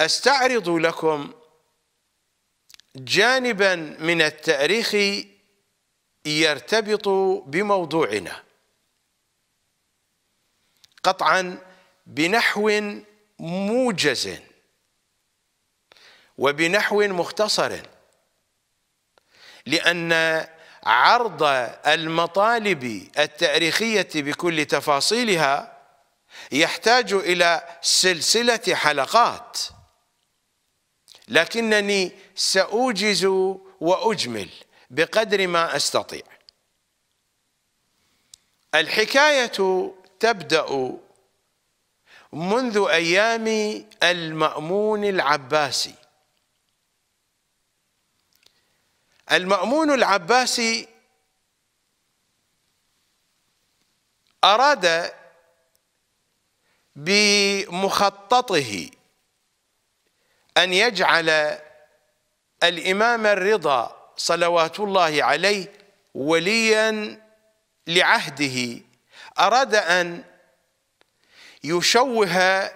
استعرض لكم جانبا من التاريخ يرتبط بموضوعنا قطعا بنحو موجز وبنحو مختصر لان عرض المطالب التاريخيه بكل تفاصيلها يحتاج الى سلسله حلقات لكنني سأوجز وأجمل بقدر ما أستطيع الحكاية تبدأ منذ أيام المأمون العباسي المأمون العباسي أراد بمخططه أن يجعل الإمام الرضا صلوات الله عليه وليا لعهده أراد أن يشوه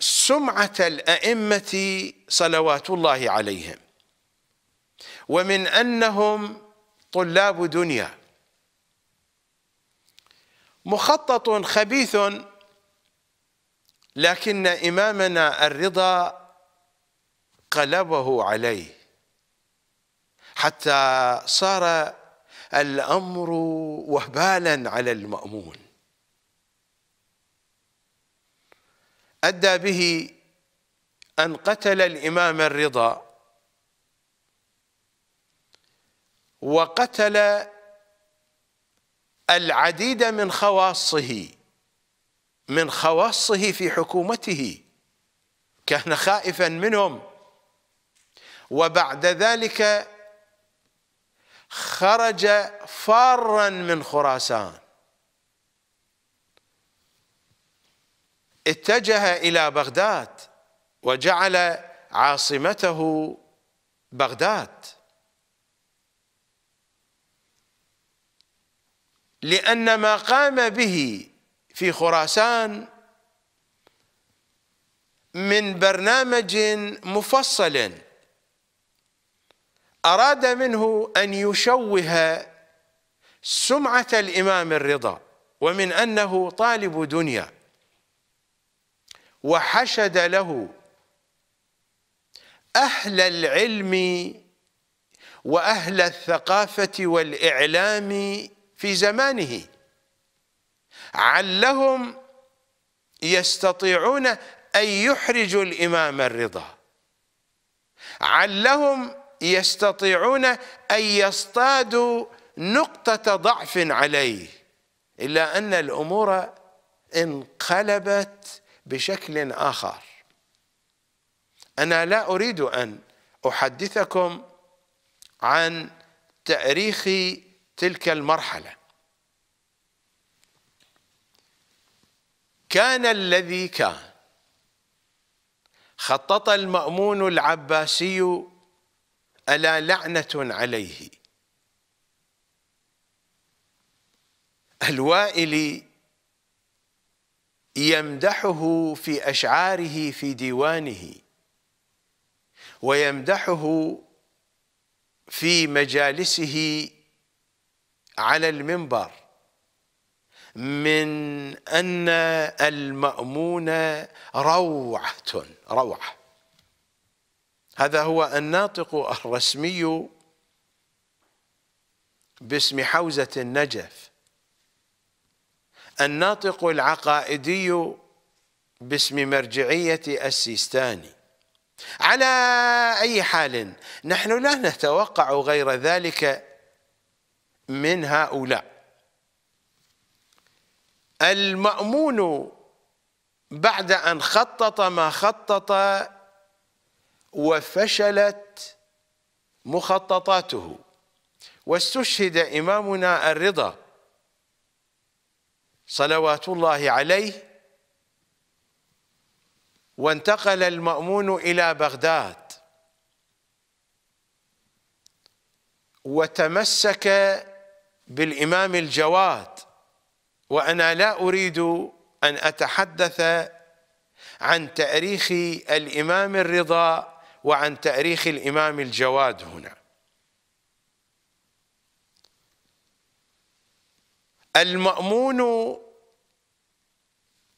سمعة الأئمة صلوات الله عليهم ومن أنهم طلاب دنيا مخطط خبيث لكن إمامنا الرضا قلبه عليه حتى صار الأمر وهبالا على المأمون أدى به أن قتل الإمام الرضا وقتل العديد من خواصه من خواصه في حكومته كان خائفا منهم وبعد ذلك خرج فارا من خراسان اتجه الى بغداد وجعل عاصمته بغداد لان ما قام به في خراسان من برنامج مفصل أراد منه أن يشوه سمعة الإمام الرضا ومن أنه طالب دنيا وحشد له أهل العلم وأهل الثقافة والإعلام في زمانه علهم يستطيعون أن يحرجوا الإمام الرضا علهم يستطيعون أن يصطادوا نقطة ضعف عليه إلا أن الأمور انقلبت بشكل آخر أنا لا أريد أن أحدثكم عن تاريخ تلك المرحلة كان الذي كان خطط المأمون العباسي ألا لعنة عليه الوائلي يمدحه في أشعاره في ديوانه ويمدحه في مجالسه على المنبر من أن المأمون روعة روعة هذا هو الناطق الرسمي باسم حوزة النجف الناطق العقائدي باسم مرجعية السيستاني على أي حال نحن لا نتوقع غير ذلك من هؤلاء المأمون بعد أن خطط ما خطط وفشلت مخططاته واستشهد إمامنا الرضا صلوات الله عليه وانتقل المأمون إلى بغداد وتمسك بالإمام الجواد وانا لا اريد ان اتحدث عن تاريخ الامام الرضا وعن تاريخ الامام الجواد هنا المامون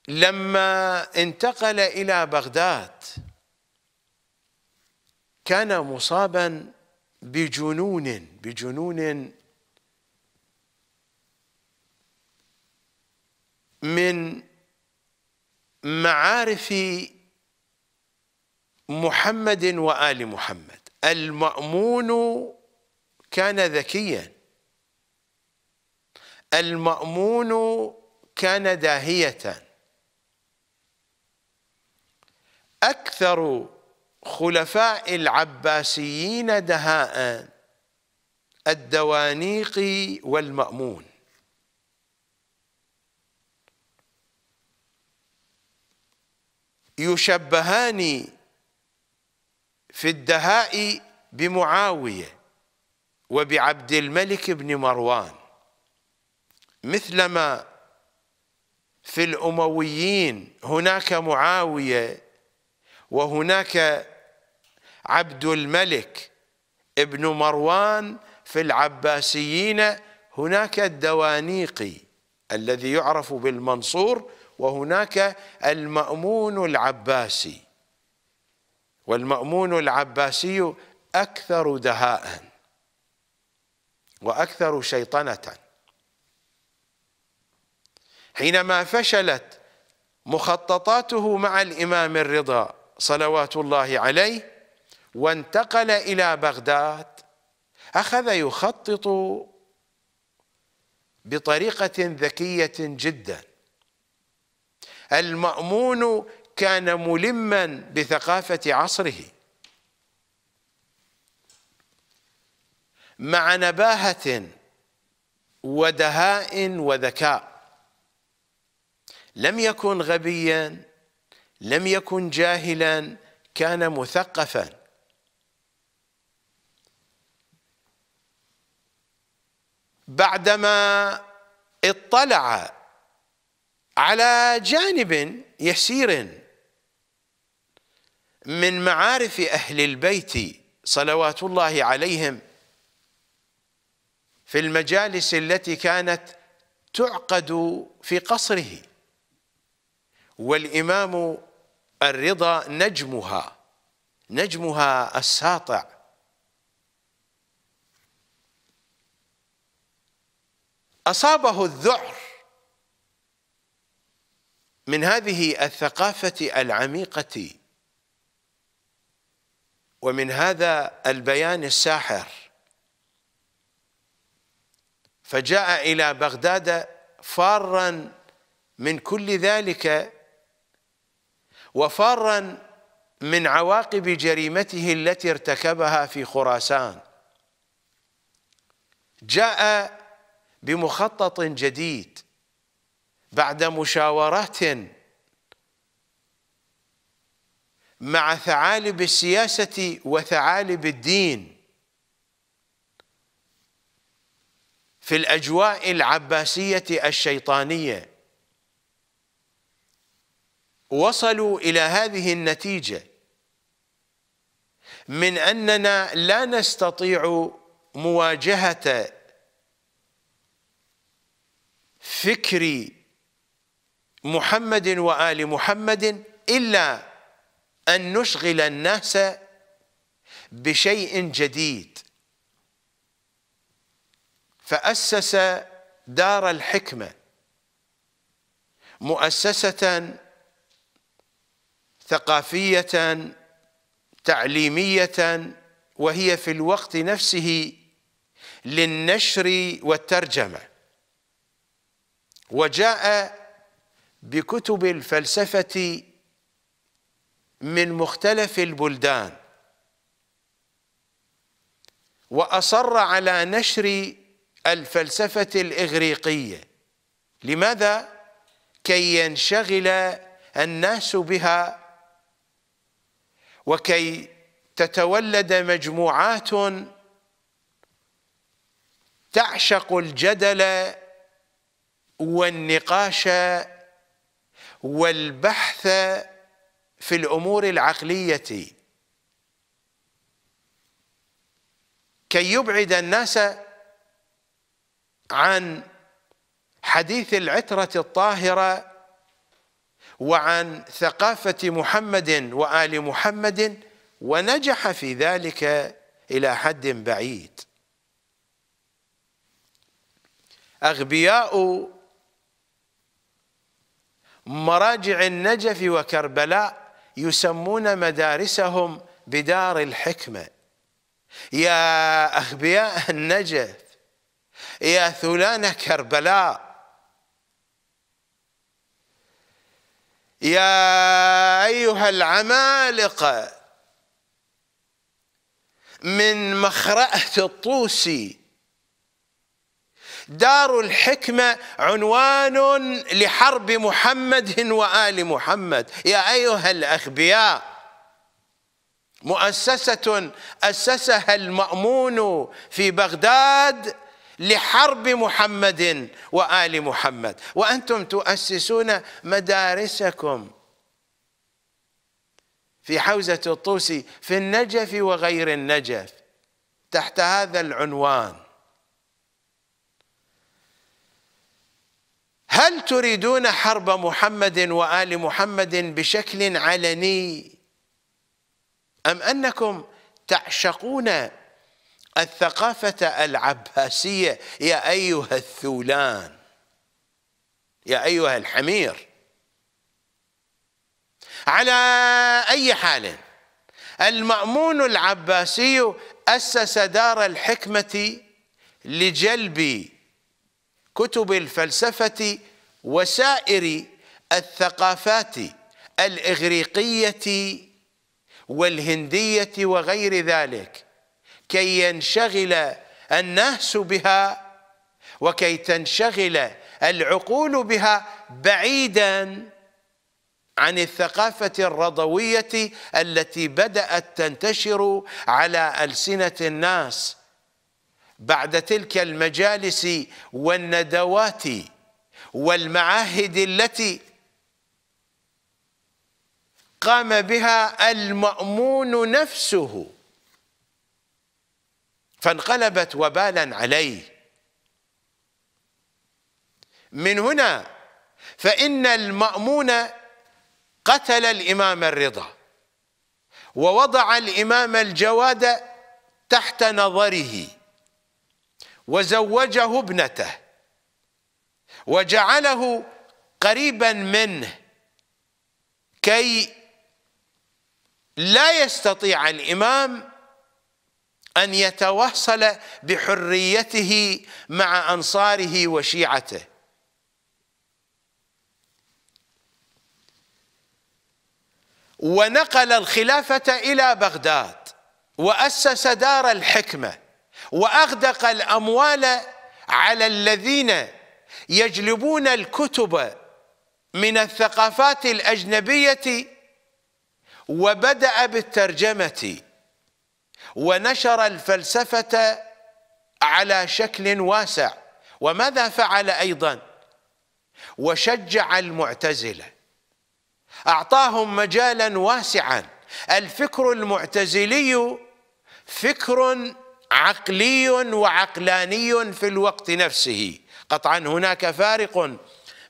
لما انتقل الى بغداد كان مصابا بجنون بجنون من معارف محمد وآل محمد المأمون كان ذكيا المأمون كان داهية أكثر خلفاء العباسيين دهاء الدوانيق والمأمون يشبهان في الدهاء بمعاوية وبعبد الملك بن مروان مثلما في الأمويين هناك معاوية وهناك عبد الملك ابن مروان في العباسيين هناك الدوانيقي الذي يعرف بالمنصور وهناك المأمون العباسي والمأمون العباسي أكثر دهاء وأكثر شيطنة حينما فشلت مخططاته مع الإمام الرضا صلوات الله عليه وانتقل إلى بغداد أخذ يخطط بطريقة ذكية جداً المأمون كان ملما بثقافة عصره مع نباهة ودهاء وذكاء لم يكن غبيا لم يكن جاهلا كان مثقفا بعدما اطلع على جانب يسير من معارف أهل البيت صلوات الله عليهم في المجالس التي كانت تعقد في قصره والإمام الرضا نجمها نجمها الساطع أصابه الذعر من هذه الثقافة العميقة ومن هذا البيان الساحر فجاء إلى بغداد فارا من كل ذلك وفارا من عواقب جريمته التي ارتكبها في خراسان جاء بمخطط جديد بعد مشاورات مع ثعالب السياسة وثعالب الدين في الأجواء العباسية الشيطانية وصلوا إلى هذه النتيجة من أننا لا نستطيع مواجهة فكر محمد وآل محمد إلا أن نشغل الناس بشيء جديد فأسس دار الحكمة مؤسسة ثقافية تعليمية وهي في الوقت نفسه للنشر والترجمة وجاء بكتب الفلسفة من مختلف البلدان وأصر على نشر الفلسفة الإغريقية لماذا؟ كي ينشغل الناس بها وكي تتولد مجموعات تعشق الجدل والنقاش والبحث في الامور العقليه كي يبعد الناس عن حديث العتره الطاهره وعن ثقافه محمد وال محمد ونجح في ذلك الى حد بعيد اغبياء مراجع النجف وكربلاء يسمون مدارسهم بدار الحكمة يا أغبياء النجف يا ثلان كربلاء يا أيها العمالقة من مخرأة الطوسي دار الحكمة عنوان لحرب محمد وآل محمد يا أيها الأخبياء مؤسسة أسسها المأمون في بغداد لحرب محمد وآل محمد وأنتم تؤسسون مدارسكم في حوزة الطوسي في النجف وغير النجف تحت هذا العنوان هل تريدون حرب محمد وآل محمد بشكل علني أم أنكم تعشقون الثقافة العباسية يا أيها الثولان يا أيها الحمير على أي حال المأمون العباسي أسس دار الحكمة لجلب كتب الفلسفة وسائر الثقافات الإغريقية والهندية وغير ذلك كي ينشغل الناس بها وكي تنشغل العقول بها بعيدا عن الثقافة الرضوية التي بدأت تنتشر على ألسنة الناس بعد تلك المجالس والندوات والمعاهد التي قام بها المأمون نفسه فانقلبت وبالا عليه من هنا فإن المأمون قتل الإمام الرضا ووضع الإمام الجواد تحت نظره وزوجه ابنته وجعله قريبا منه كي لا يستطيع الامام ان يتوصل بحريته مع انصاره وشيعته ونقل الخلافه الى بغداد واسس دار الحكمه واغدق الاموال على الذين يجلبون الكتب من الثقافات الاجنبيه وبدا بالترجمه ونشر الفلسفه على شكل واسع وماذا فعل ايضا وشجع المعتزله اعطاهم مجالا واسعا الفكر المعتزلي فكر عقلي وعقلاني في الوقت نفسه قطعا هناك فارق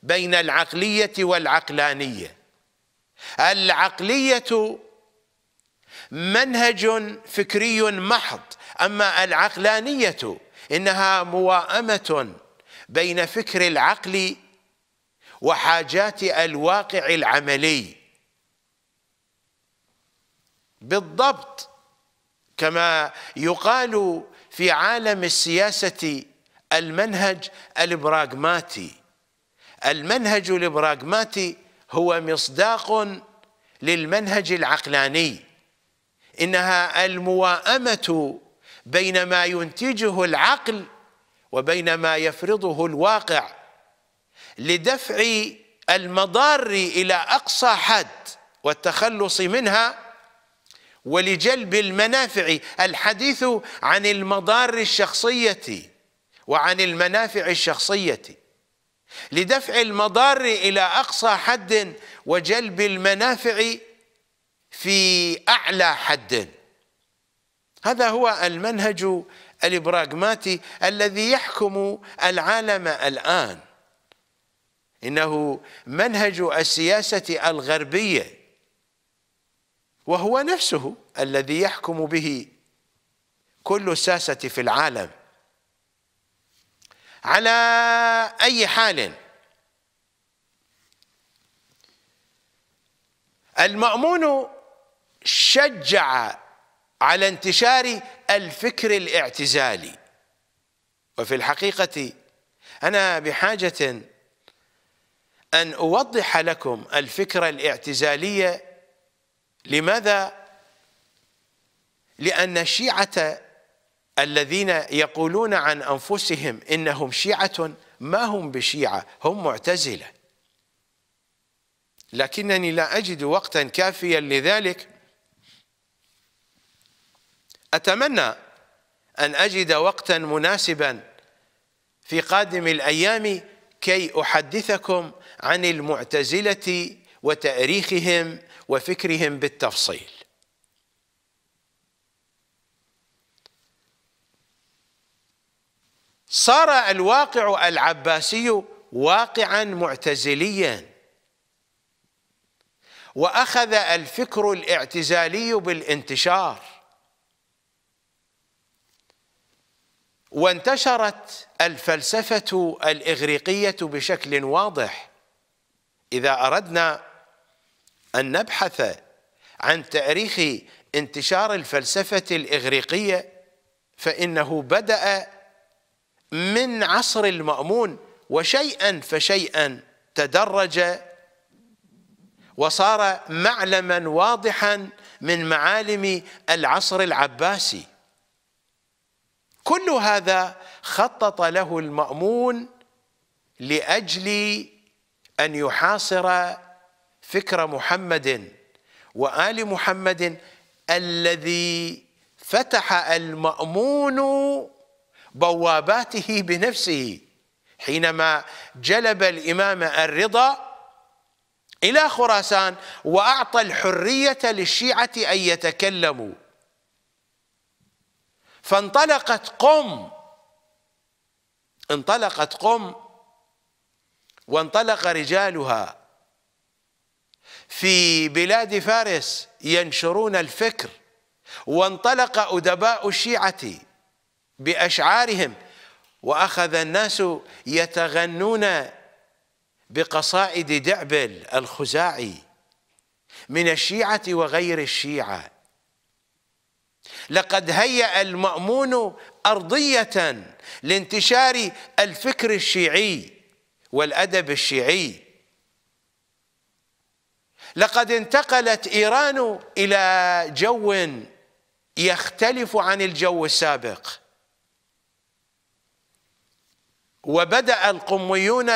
بين العقلية والعقلانية العقلية منهج فكري محض أما العقلانية إنها مواءمة بين فكر العقل وحاجات الواقع العملي بالضبط كما يقال في عالم السياسة المنهج البراغماتي المنهج البراغماتي هو مصداق للمنهج العقلاني إنها المواءمة بين ما ينتجه العقل وبين ما يفرضه الواقع لدفع المضار إلى أقصى حد والتخلص منها ولجلب المنافع الحديث عن المضار الشخصية وعن المنافع الشخصية لدفع المضار إلى أقصى حد وجلب المنافع في أعلى حد هذا هو المنهج الإبراغماتي الذي يحكم العالم الآن إنه منهج السياسة الغربية وهو نفسه الذي يحكم به كل الساسة في العالم على أي حال المأمون شجع على انتشار الفكر الاعتزالي وفي الحقيقة أنا بحاجة أن أوضح لكم الفكرة الاعتزالية لماذا؟ لأن الشيعة الذين يقولون عن أنفسهم إنهم شيعة ما هم بشيعة هم معتزلة لكنني لا أجد وقتا كافيا لذلك أتمنى أن أجد وقتا مناسبا في قادم الأيام كي أحدثكم عن المعتزلة وتاريخهم وفكرهم بالتفصيل صار الواقع العباسي واقعا معتزليا واخذ الفكر الاعتزالي بالانتشار وانتشرت الفلسفه الاغريقيه بشكل واضح اذا اردنا أن نبحث عن تاريخ انتشار الفلسفة الإغريقية فإنه بدأ من عصر المأمون وشيئا فشيئا تدرج وصار معلما واضحا من معالم العصر العباسي كل هذا خطط له المأمون لأجل أن يحاصر فكر محمد وآل محمد الذي فتح المأمون بواباته بنفسه حينما جلب الإمام الرضا إلى خراسان وأعطى الحرية للشيعة أن يتكلموا فانطلقت قم انطلقت قم وانطلق رجالها في بلاد فارس ينشرون الفكر وانطلق أدباء الشيعة بأشعارهم وأخذ الناس يتغنون بقصائد دعبل الخزاعي من الشيعة وغير الشيعة لقد هيأ المأمون أرضية لانتشار الفكر الشيعي والأدب الشيعي لقد انتقلت ايران الى جو يختلف عن الجو السابق وبدا القميون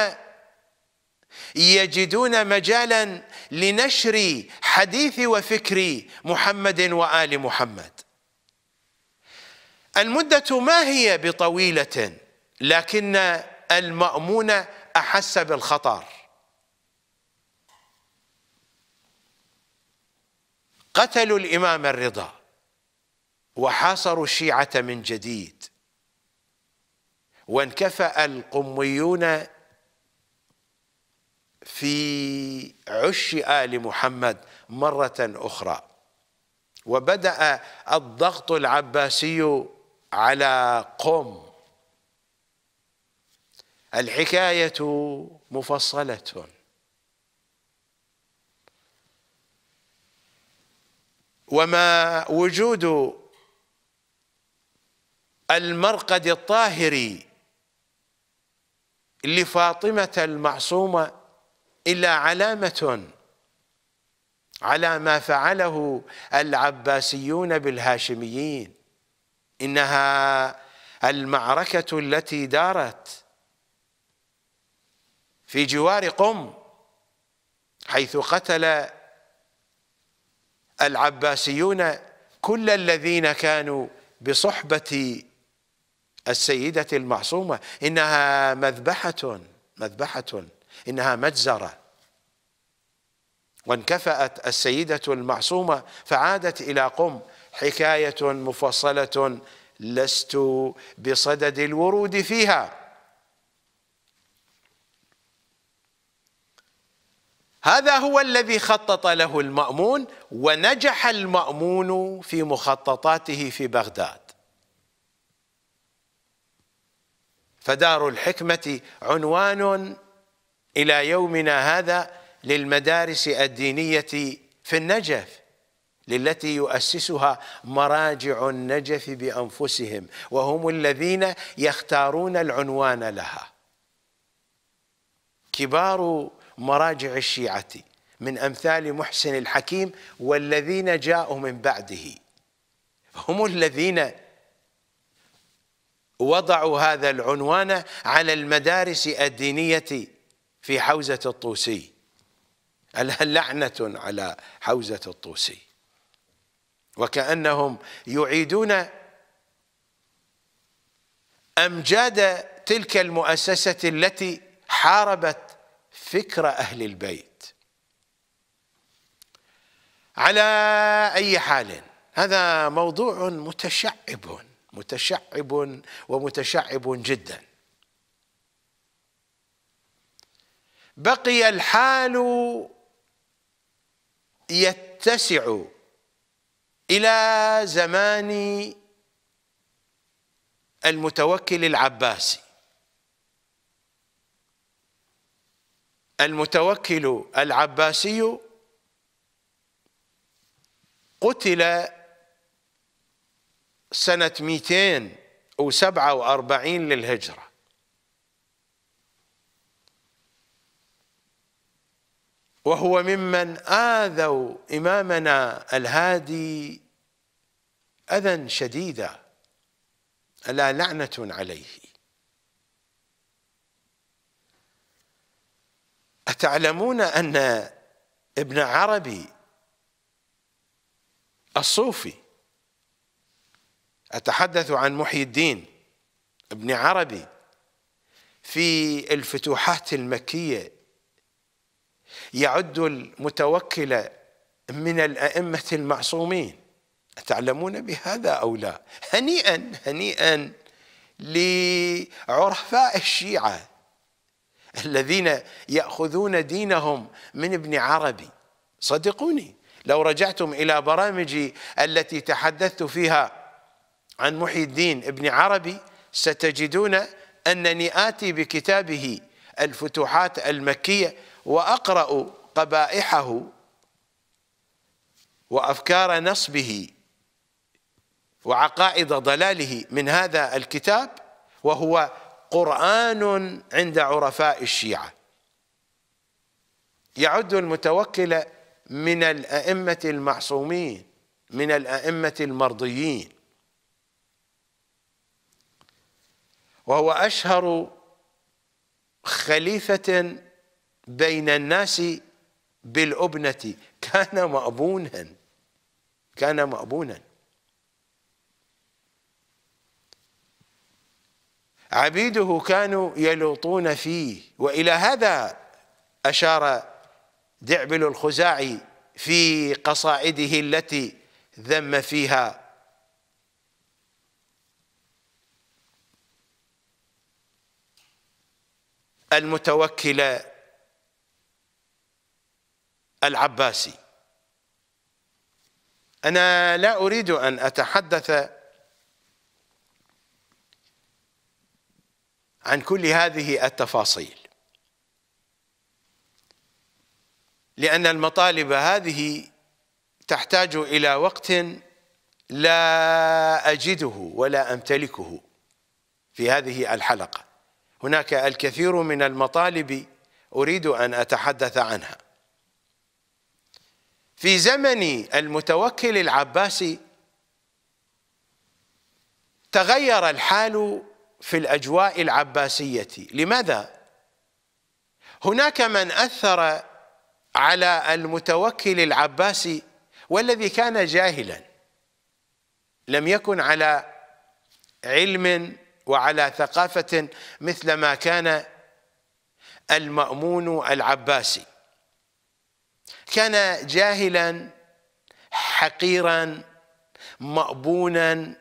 يجدون مجالا لنشر حديث وفكر محمد وال محمد المده ما هي بطويله لكن المامون احس بالخطر قتلوا الإمام الرضا وحاصروا الشيعة من جديد وانكفأ القميون في عش آل محمد مرة أخرى وبدأ الضغط العباسي على قم الحكاية مفصلة وما وجود المرقد الطاهر لفاطمة المعصومة إلا علامة على ما فعله العباسيون بالهاشميين إنها المعركة التي دارت في جوار قم حيث قتل العباسيون كل الذين كانوا بصحبة السيدة المعصومة إنها مذبحة مذبحة إنها مجزرة وانكفأت السيدة المعصومة فعادت إلى قم حكاية مفصلة لست بصدد الورود فيها هذا هو الذي خطط له المأمون ونجح المأمون في مخططاته في بغداد فدار الحكمة عنوان إلى يومنا هذا للمدارس الدينية في النجف للتي يؤسسها مراجع النجف بأنفسهم وهم الذين يختارون العنوان لها كبار مراجع الشيعة من أمثال محسن الحكيم والذين جاءوا من بعده هم الذين وضعوا هذا العنوان على المدارس الدينية في حوزة الطوسي لعنة على حوزة الطوسي وكأنهم يعيدون أمجاد تلك المؤسسة التي حاربت فكرة أهل البيت على أي حال هذا موضوع متشعب متشعب ومتشعب جدا بقي الحال يتسع إلى زمان المتوكل العباسي المتوكل العباسي قتل سنة 247 للهجرة وهو ممن آذوا إمامنا الهادي أذى شديدا ألا لعنة عليه أتعلمون أن ابن عربي الصوفي أتحدث عن محي الدين ابن عربي في الفتوحات المكية يعد المتوكل من الأئمة المعصومين أتعلمون بهذا أو لا هنيئا هنيئا لعرفاء الشيعة الذين يأخذون دينهم من ابن عربي صدقوني لو رجعتم إلى برامجي التي تحدثت فيها عن محي الدين ابن عربي ستجدون أنني آتي بكتابه الفتوحات المكية وأقرأ قبائحه وأفكار نصبه وعقائد ضلاله من هذا الكتاب وهو قرآن عند عرفاء الشيعة يعد المتوكل من الأئمة المعصومين من الأئمة المرضيين وهو أشهر خليفة بين الناس بالأبنة كان مأبونا كان مأبونا عبيده كانوا يلوطون فيه والى هذا اشار دعبل الخزاعي في قصائده التي ذم فيها المتوكل العباسي انا لا اريد ان اتحدث عن كل هذه التفاصيل لأن المطالب هذه تحتاج إلى وقت لا أجده ولا أمتلكه في هذه الحلقة هناك الكثير من المطالب أريد أن أتحدث عنها في زمن المتوكل العباسي تغير الحال في الأجواء العباسية لماذا؟ هناك من أثر على المتوكل العباسي والذي كان جاهلا لم يكن على علم وعلى ثقافة مثل ما كان المأمون العباسي كان جاهلا حقيرا مأبونا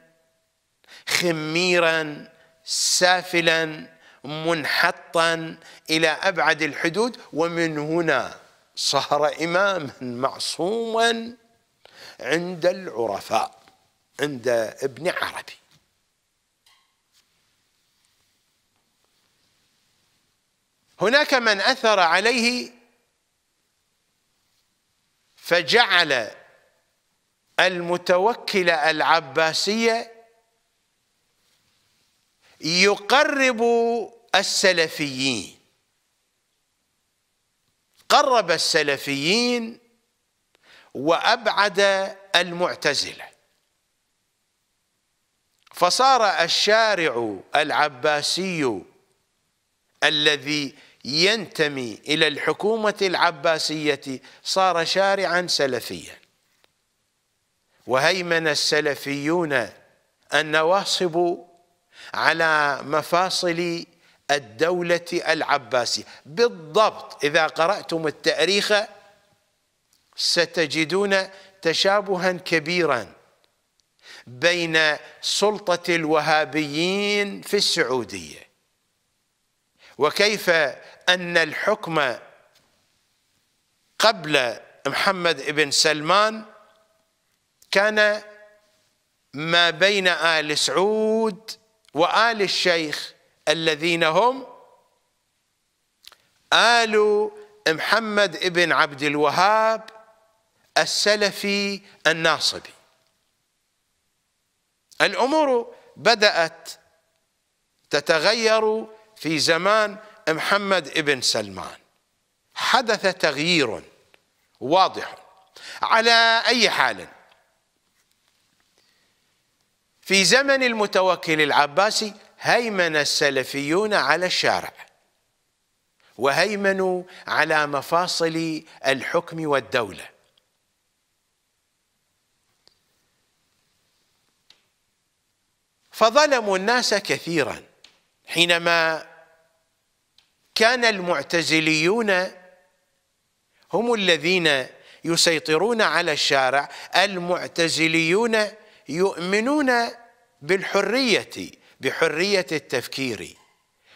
خميرا سافلا منحطا إلى أبعد الحدود ومن هنا صار إماما معصوما عند العرفاء عند ابن عربي هناك من أثر عليه فجعل المتوكل العباسية يقرب السلفيين قرب السلفيين وأبعد المعتزلة فصار الشارع العباسي الذي ينتمي إلى الحكومة العباسية صار شارعا سلفيا وهيمن السلفيون النواصب على مفاصل الدولة العباسية بالضبط إذا قرأتم التاريخ ستجدون تشابها كبيرا بين سلطة الوهابيين في السعودية وكيف أن الحكم قبل محمد بن سلمان كان ما بين آل سعود وآل الشيخ الذين هم آل محمد بن عبد الوهاب السلفي الناصبي الأمور بدأت تتغير في زمان محمد بن سلمان حدث تغيير واضح على أي حال في زمن المتوكل العباسي هيمن السلفيون على الشارع وهيمنوا على مفاصل الحكم والدولة فظلموا الناس كثيرا حينما كان المعتزليون هم الذين يسيطرون على الشارع المعتزليون يؤمنون بالحرية بحرية التفكير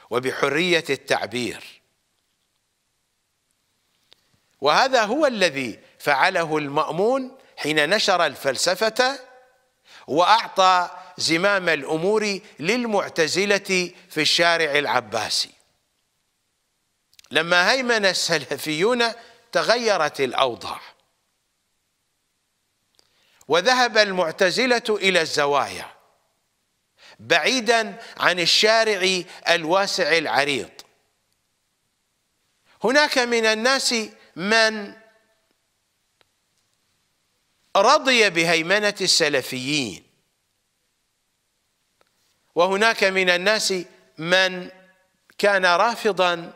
وبحرية التعبير وهذا هو الذي فعله المأمون حين نشر الفلسفة وأعطى زمام الأمور للمعتزلة في الشارع العباسي لما هيمن السلفيون تغيرت الأوضاع وذهب المعتزلة إلى الزوايا بعيدا عن الشارع الواسع العريض هناك من الناس من رضي بهيمنة السلفيين وهناك من الناس من كان رافضا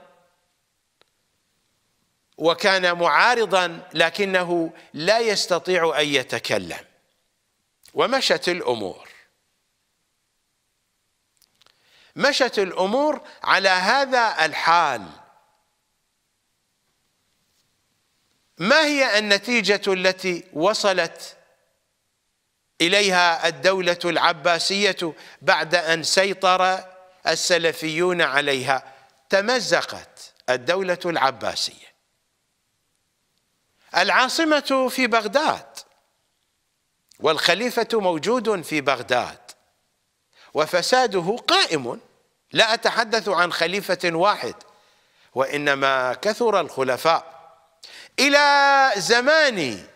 وكان معارضا لكنه لا يستطيع ان يتكلم ومشت الامور مشت الامور على هذا الحال ما هي النتيجه التي وصلت اليها الدوله العباسيه بعد ان سيطر السلفيون عليها تمزقت الدوله العباسيه العاصمة في بغداد والخليفة موجود في بغداد وفساده قائم لا أتحدث عن خليفة واحد وإنما كثر الخلفاء إلى زمان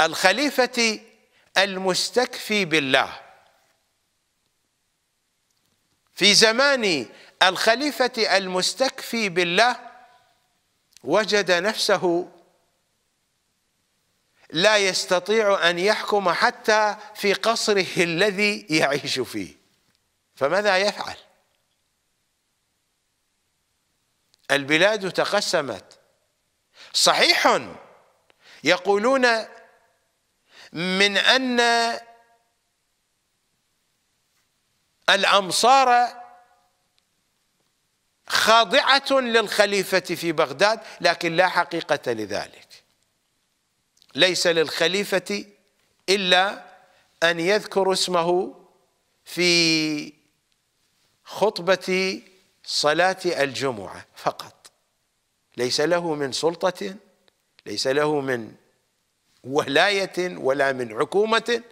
الخليفة المستكفي بالله في زمان الخليفة المستكفي بالله وجد نفسه لا يستطيع أن يحكم حتى في قصره الذي يعيش فيه فماذا يفعل البلاد تقسمت صحيح يقولون من أن الأمصار خاضعة للخليفة في بغداد لكن لا حقيقة لذلك ليس للخليفة إلا أن يذكر اسمه في خطبة صلاة الجمعة فقط ليس له من سلطة ليس له من ولاية ولا من حكومة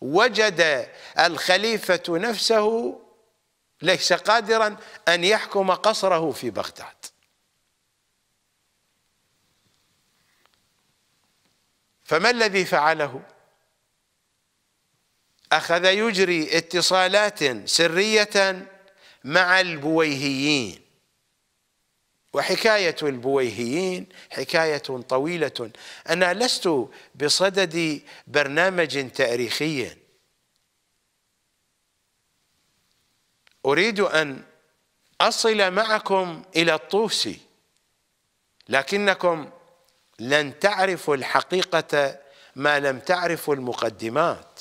وجد الخليفة نفسه ليس قادرا أن يحكم قصره في بغداد فما الذي فعله أخذ يجري اتصالات سرية مع البويهيين وحكاية البويهيين حكاية طويلة أنا لست بصدد برنامج تاريخي أريد أن أصل معكم إلى الطوسي لكنكم لن تعرفوا الحقيقة ما لم تعرفوا المقدمات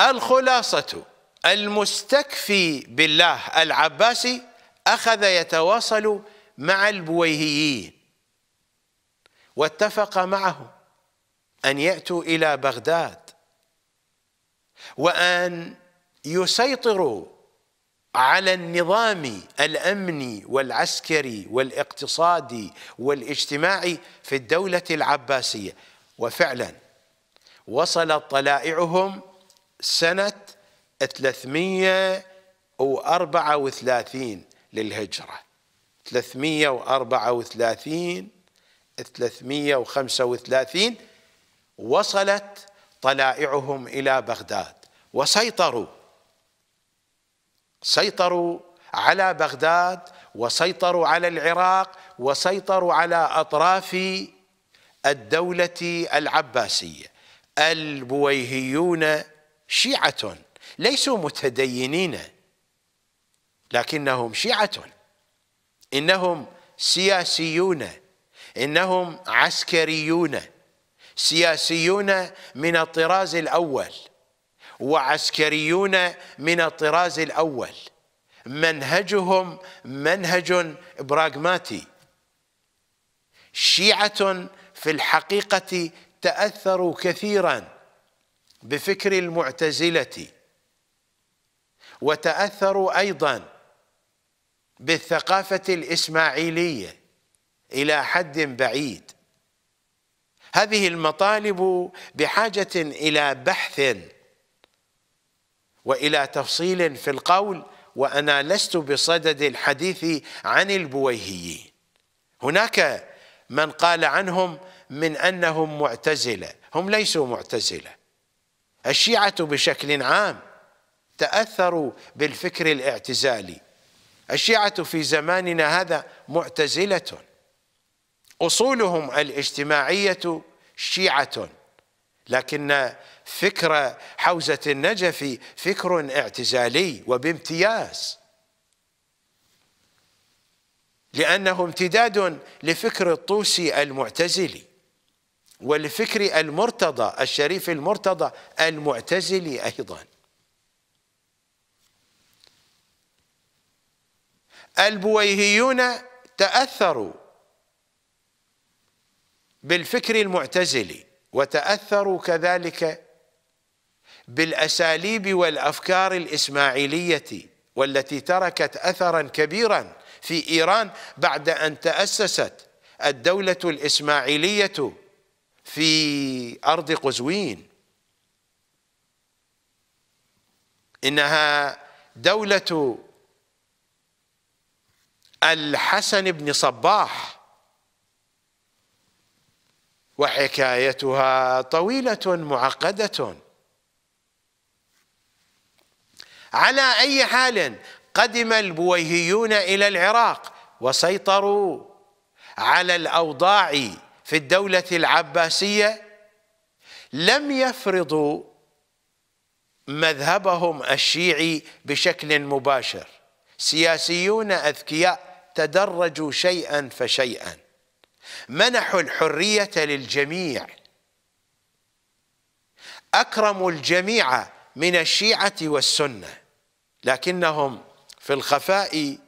الخلاصة المستكفي بالله العباسي أخذ يتواصل مع البويهيين واتفق معهم أن يأتوا إلى بغداد وأن يسيطروا على النظام الامني والعسكري والاقتصادي والاجتماعي في الدوله العباسيه وفعلا وصلت طلائعهم سنه 334 للهجره 334 335 وصلت طلائعهم الى بغداد وسيطروا سيطروا على بغداد وسيطروا على العراق وسيطروا على اطراف الدوله العباسيه البويهيون شيعه ليسوا متدينين لكنهم شيعه انهم سياسيون انهم عسكريون سياسيون من الطراز الاول وعسكريون من الطراز الأول منهجهم منهج براغماتي شيعة في الحقيقة تأثروا كثيرا بفكر المعتزلة وتأثروا أيضا بالثقافة الإسماعيلية إلى حد بعيد هذه المطالب بحاجة إلى بحث والى تفصيل في القول وانا لست بصدد الحديث عن البويهيين هناك من قال عنهم من انهم معتزله هم ليسوا معتزله الشيعه بشكل عام تاثروا بالفكر الاعتزالي الشيعه في زماننا هذا معتزله اصولهم الاجتماعيه شيعه لكن فكر حوزة النجف فكر اعتزالي وبامتياز لأنه امتداد لفكر الطوسي المعتزلي والفكر المرتضى الشريف المرتضى المعتزلي أيضا البويهيون تأثروا بالفكر المعتزلي وتأثروا كذلك بالأساليب والأفكار الإسماعيلية والتي تركت أثرا كبيرا في إيران بعد أن تأسست الدولة الإسماعيلية في أرض قزوين إنها دولة الحسن بن صباح وحكايتها طويلة معقدة على أي حال قدم البويهيون إلى العراق وسيطروا على الأوضاع في الدولة العباسية لم يفرضوا مذهبهم الشيعي بشكل مباشر سياسيون أذكياء تدرجوا شيئا فشيئا منحوا الحرية للجميع أكرموا الجميع من الشيعة والسنة لكنهم في الخفاء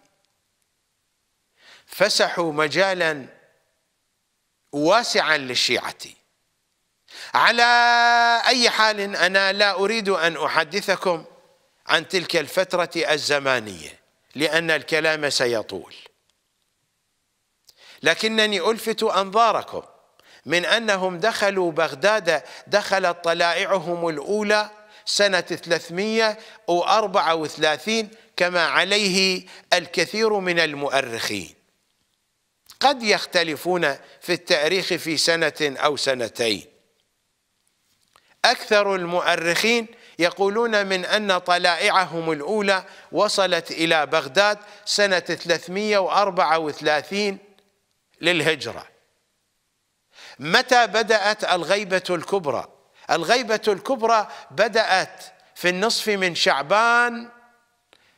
فسحوا مجالا واسعا للشيعة على أي حال أنا لا أريد أن أحدثكم عن تلك الفترة الزمانية لأن الكلام سيطول لكنني ألفت أنظاركم من أنهم دخلوا بغداد دخلت طلائعهم الأولى سنة 334 كما عليه الكثير من المؤرخين قد يختلفون في التاريخ في سنة أو سنتين أكثر المؤرخين يقولون من أن طلائعهم الأولى وصلت إلى بغداد سنة 334 للهجرة متى بدأت الغيبة الكبرى الغيبة الكبرى بدأت في النصف من شعبان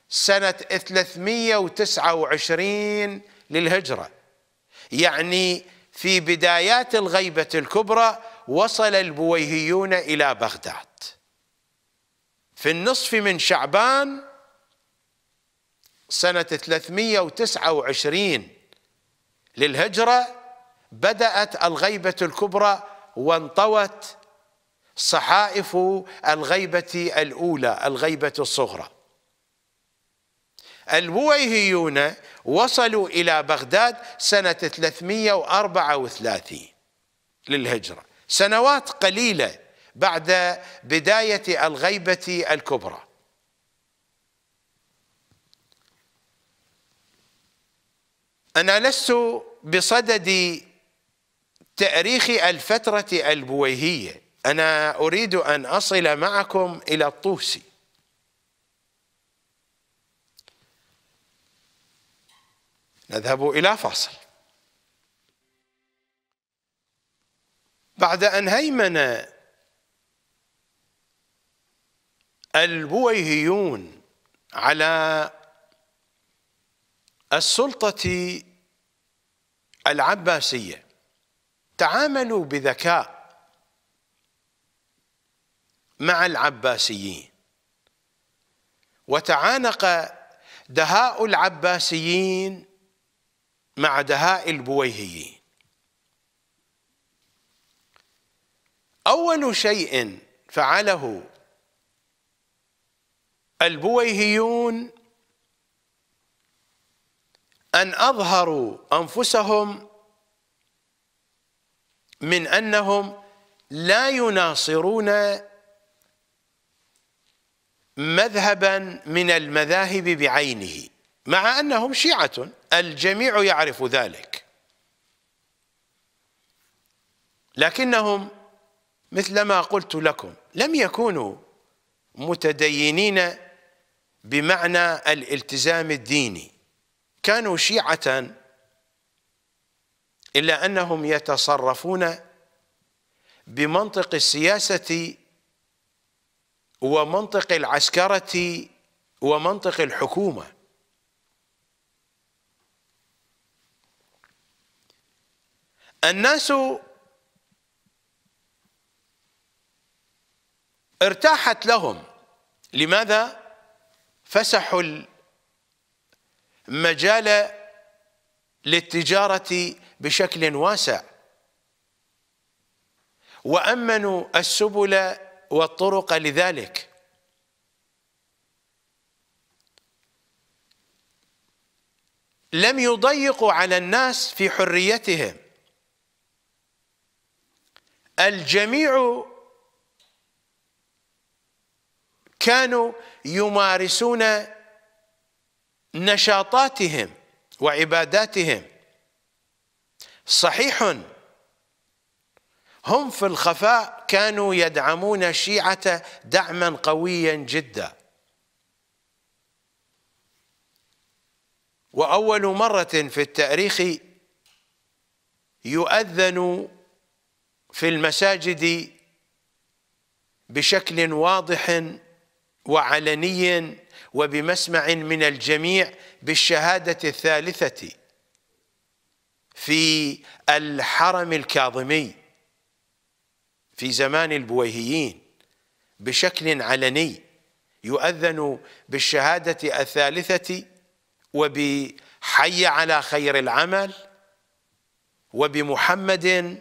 سنة 329 للهجرة يعني في بدايات الغيبة الكبرى وصل البويهيون إلى بغداد في النصف من شعبان سنة 329 للهجرة بدأت الغيبة الكبرى وانطوت صحائف الغيبة الأولى الغيبة الصغرى البويهيون وصلوا إلى بغداد سنة 334 للهجرة سنوات قليلة بعد بداية الغيبة الكبرى أنا لست بصدد تأريخ الفترة البويهية أنا أريد أن أصل معكم إلى الطوسي نذهب إلى فاصل بعد أن هيمن البويهيون على السلطة العباسية تعاملوا بذكاء مع العباسيين وتعانق دهاء العباسيين مع دهاء البويهيين أول شيء فعله البويهيون أن أظهروا أنفسهم من أنهم لا يناصرون مذهبا من المذاهب بعينه مع أنهم شيعة الجميع يعرف ذلك لكنهم مثل ما قلت لكم لم يكونوا متدينين بمعنى الالتزام الديني كانوا شيعة إلا أنهم يتصرفون بمنطق السياسة ومنطق العسكرة ومنطق الحكومة الناس ارتاحت لهم لماذا فسحوا المجال للتجارة بشكل واسع وأمنوا السبل والطرق لذلك لم يضيقوا على الناس في حريتهم الجميع كانوا يمارسون نشاطاتهم وعباداتهم صحيح هم في الخفاء كانوا يدعمون الشيعة دعما قويا جدا وأول مرة في التاريخ يؤذن في المساجد بشكل واضح وعلني وبمسمع من الجميع بالشهادة الثالثة في الحرم الكاظمي في زمان البويهيين بشكل علني يؤذن بالشهادة الثالثة وبحي على خير العمل وبمحمد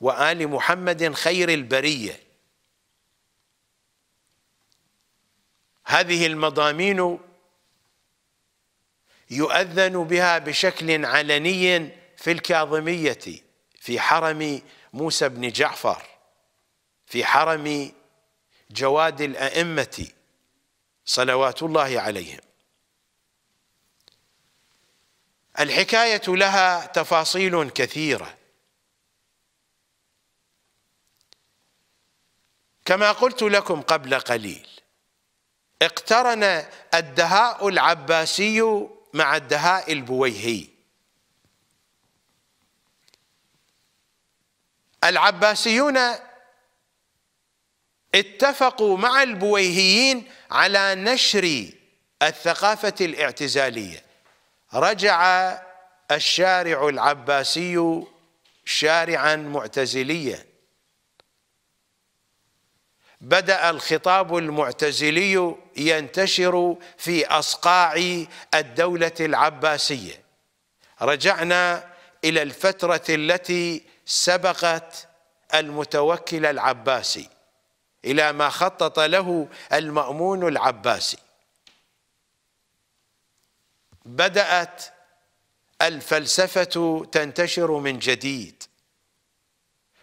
وآل محمد خير البرية هذه المضامين يؤذن بها بشكل علني في الكاظمية في حرم موسى بن جعفر في حرم جواد الأئمة صلوات الله عليهم الحكاية لها تفاصيل كثيرة كما قلت لكم قبل قليل اقترن الدهاء العباسي مع الدهاء البويهي العباسيون اتفقوا مع البويهيين على نشر الثقافة الاعتزالية رجع الشارع العباسي شارعا معتزليا بدأ الخطاب المعتزلي ينتشر في أصقاع الدولة العباسية رجعنا إلى الفترة التي سبقت المتوكل العباسي إلى ما خطط له المأمون العباسي بدأت الفلسفة تنتشر من جديد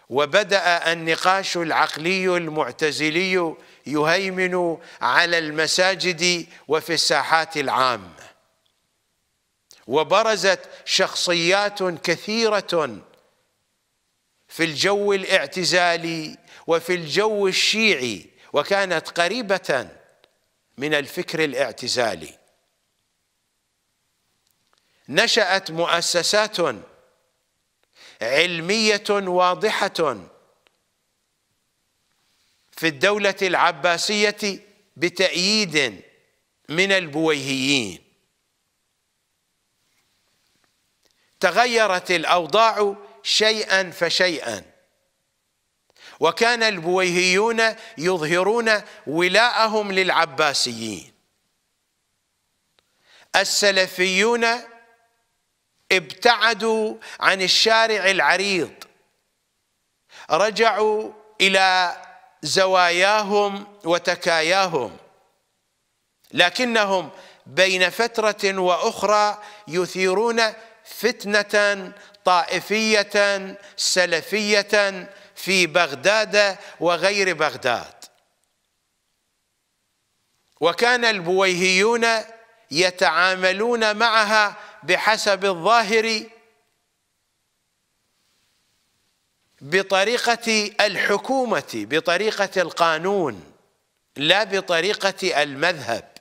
وبدأ النقاش العقلي المعتزلي يهيمن على المساجد وفي الساحات العامة وبرزت شخصيات كثيرة في الجو الاعتزالي وفي الجو الشيعي وكانت قريبة من الفكر الاعتزالي نشأت مؤسسات علمية واضحة في الدولة العباسية بتأييد من البويهيين تغيرت الأوضاع شيئا فشيئا وكان البويهيون يظهرون ولاءهم للعباسيين السلفيون ابتعدوا عن الشارع العريض رجعوا إلى زواياهم وتكاياهم لكنهم بين فترة وأخرى يثيرون فتنة طائفية سلفية في بغداد وغير بغداد وكان البويهيون يتعاملون معها بحسب الظاهر بطريقة الحكومة بطريقة القانون لا بطريقة المذهب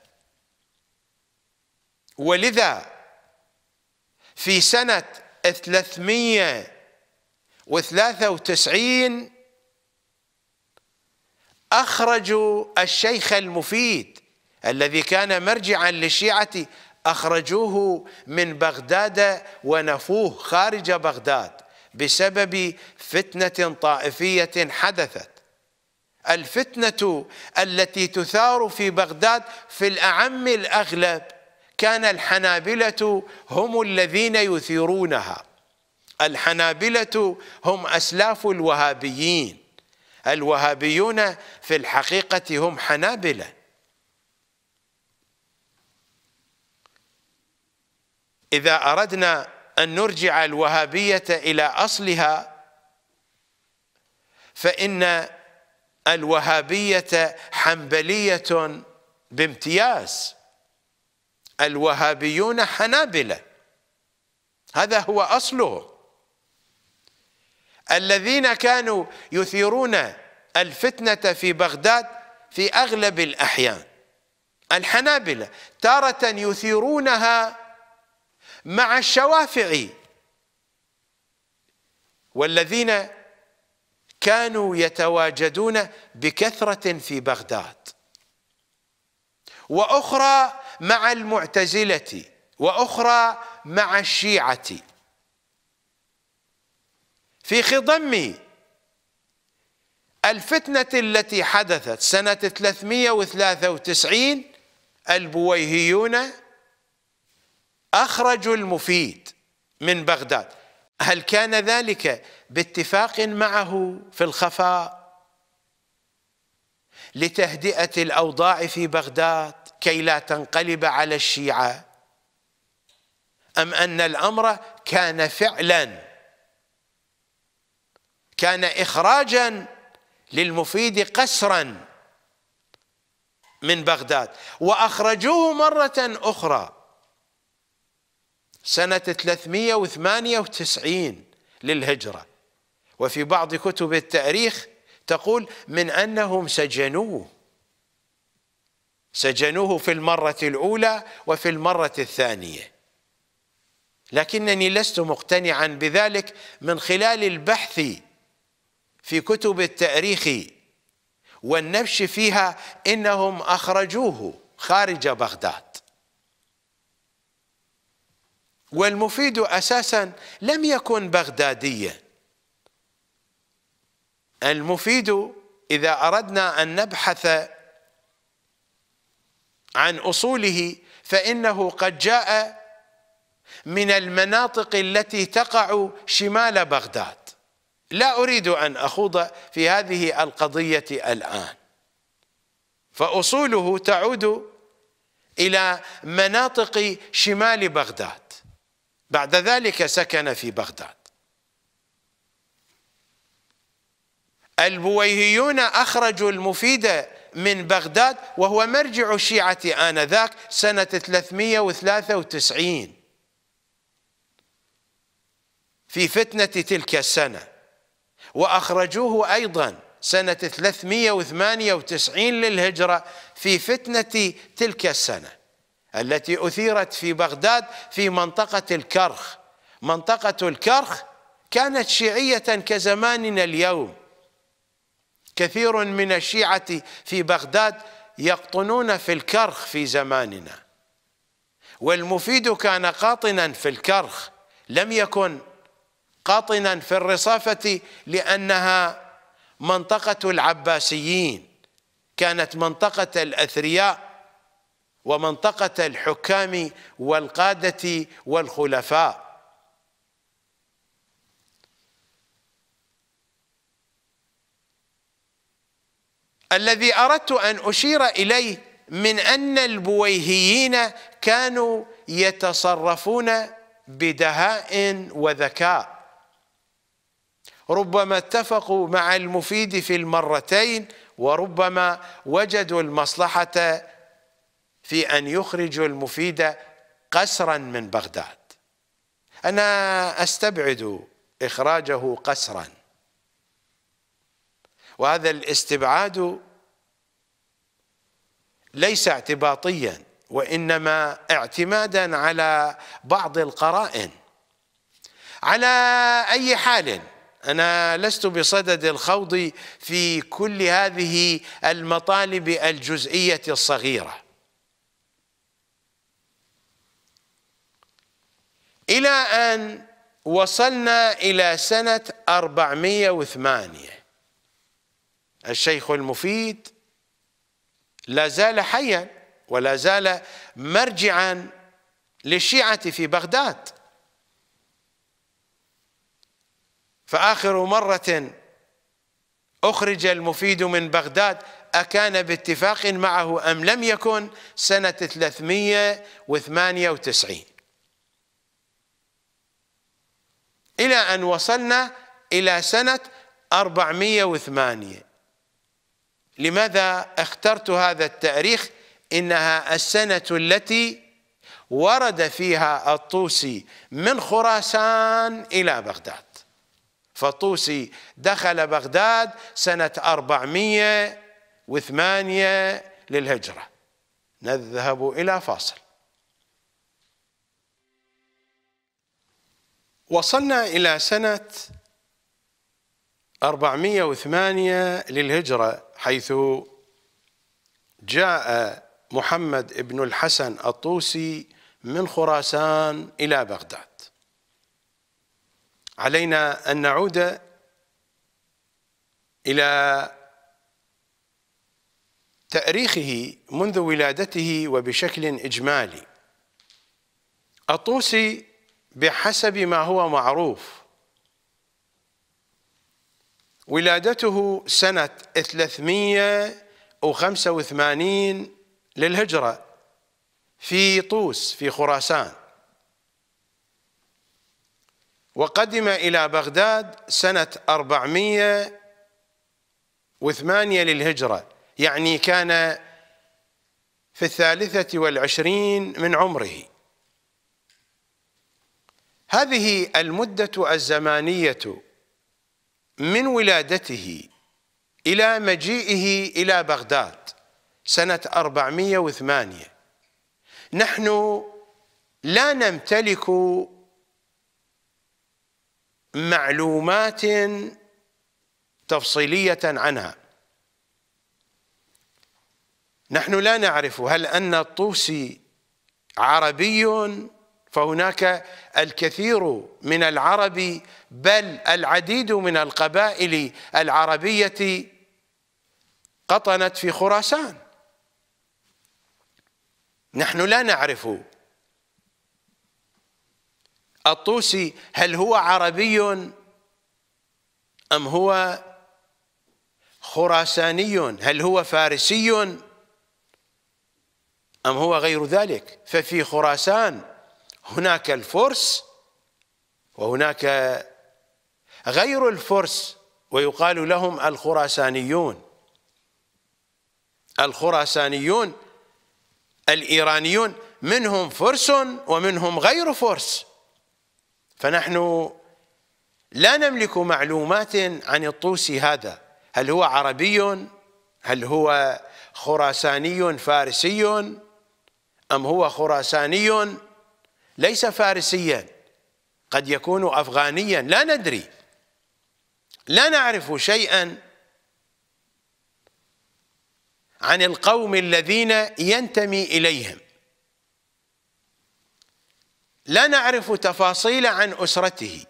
ولذا في سنة 300 وثلاثة وتسعين أخرجوا الشيخ المفيد الذي كان مرجعا للشيعة أخرجوه من بغداد ونفوه خارج بغداد بسبب فتنة طائفية حدثت الفتنة التي تثار في بغداد في الأعم الأغلب كان الحنابلة هم الذين يثيرونها الحنابلة هم أسلاف الوهابيين الوهابيون في الحقيقة هم حنابلة إذا أردنا أن نرجع الوهابية إلى أصلها فإن الوهابية حنبلية بامتياز الوهابيون حنابلة هذا هو أصلهم الذين كانوا يثيرون الفتنة في بغداد في أغلب الأحيان الحنابلة تارة يثيرونها مع الشوافعي والذين كانوا يتواجدون بكثرة في بغداد وأخرى مع المعتزلة وأخرى مع الشيعة في خضم الفتنة التي حدثت سنة 393 البويهيون أخرجوا المفيد من بغداد هل كان ذلك باتفاق معه في الخفاء لتهدئة الأوضاع في بغداد كي لا تنقلب على الشيعة أم أن الأمر كان فعلاً كان إخراجا للمفيد قسرا من بغداد وأخرجوه مرة أخرى سنة 398 للهجرة وفي بعض كتب التاريخ تقول من أنهم سجنوه سجنوه في المرة الأولى وفي المرة الثانية لكنني لست مقتنعا بذلك من خلال البحث في كتب التاريخ والنبش فيها انهم اخرجوه خارج بغداد والمفيد اساسا لم يكن بغداديا المفيد اذا اردنا ان نبحث عن اصوله فانه قد جاء من المناطق التي تقع شمال بغداد لا أريد أن أخوض في هذه القضية الآن فأصوله تعود إلى مناطق شمال بغداد بعد ذلك سكن في بغداد البويهيون أخرجوا المفيد من بغداد وهو مرجع الشيعة آنذاك سنة 393 في فتنة تلك السنة وأخرجوه أيضا سنة 398 للهجرة في فتنة تلك السنة التي أثيرت في بغداد في منطقة الكرخ منطقة الكرخ كانت شيعية كزماننا اليوم كثير من الشيعة في بغداد يقطنون في الكرخ في زماننا والمفيد كان قاطنا في الكرخ لم يكن قطنا في الرصافة لأنها منطقة العباسيين كانت منطقة الأثرياء ومنطقة الحكام والقادة والخلفاء الذي أردت أن أشير إليه من أن البويهيين كانوا يتصرفون بدهاء وذكاء ربما اتفقوا مع المفيد في المرتين وربما وجدوا المصلحة في أن يخرجوا المفيد قسرا من بغداد أنا أستبعد إخراجه قسرا وهذا الاستبعاد ليس اعتباطيا وإنما اعتمادا على بعض القرائن على أي حال أنا لست بصدد الخوض في كل هذه المطالب الجزئية الصغيرة إلى أن وصلنا إلى سنة 408 الشيخ المفيد لا زال حيا ولا زال مرجعا للشيعة في بغداد فآخر مرة أخرج المفيد من بغداد أكان باتفاق معه أم لم يكن سنة 398 إلى أن وصلنا إلى سنة 408 لماذا اخترت هذا التاريخ إنها السنة التي ورد فيها الطوسي من خراسان إلى بغداد فطوسي دخل بغداد سنة 408 للهجرة نذهب إلى فاصل وصلنا إلى سنة 408 للهجرة حيث جاء محمد بن الحسن الطوسي من خراسان إلى بغداد علينا أن نعود إلى تأريخه منذ ولادته وبشكل إجمالي الطوسي بحسب ما هو معروف ولادته سنة 385 للهجرة في طوس في خراسان وقدم إلى بغداد سنة 408 للهجرة يعني كان في الثالثة والعشرين من عمره هذه المدة الزمانية من ولادته إلى مجيئه إلى بغداد سنة 408 نحن لا نمتلك معلومات تفصيلية عنها نحن لا نعرف هل أن الطوسي عربي فهناك الكثير من العرب بل العديد من القبائل العربية قطنت في خراسان نحن لا نعرف الطوسي هل هو عربي أم هو خراساني هل هو فارسي أم هو غير ذلك ففي خراسان هناك الفرس وهناك غير الفرس ويقال لهم الخراسانيون الخراسانيون الإيرانيون منهم فرس ومنهم غير فرس فنحن لا نملك معلومات عن الطوسي هذا هل هو عربي هل هو خراساني فارسي أم هو خراساني ليس فارسيا قد يكون أفغانيا لا ندري لا نعرف شيئا عن القوم الذين ينتمي إليهم لا نعرف تفاصيل عن أسرته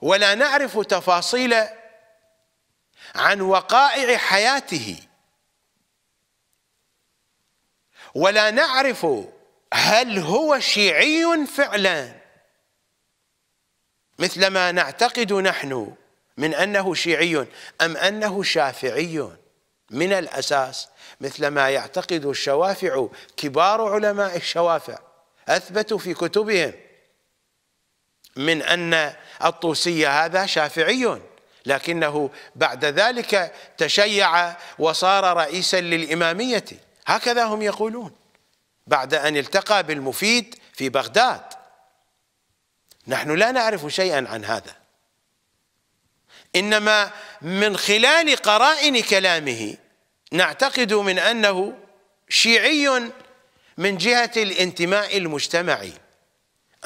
ولا نعرف تفاصيل عن وقائع حياته ولا نعرف هل هو شيعي فعلا مثلما نعتقد نحن من أنه شيعي أم أنه شافعي من الأساس مثلما يعتقد الشوافع كبار علماء الشوافع أثبتوا في كتبهم من أن الطوسي هذا شافعي لكنه بعد ذلك تشيع وصار رئيسا للإمامية هكذا هم يقولون بعد أن التقى بالمفيد في بغداد نحن لا نعرف شيئا عن هذا إنما من خلال قرائن كلامه نعتقد من أنه شيعي من جهة الانتماء المجتمعي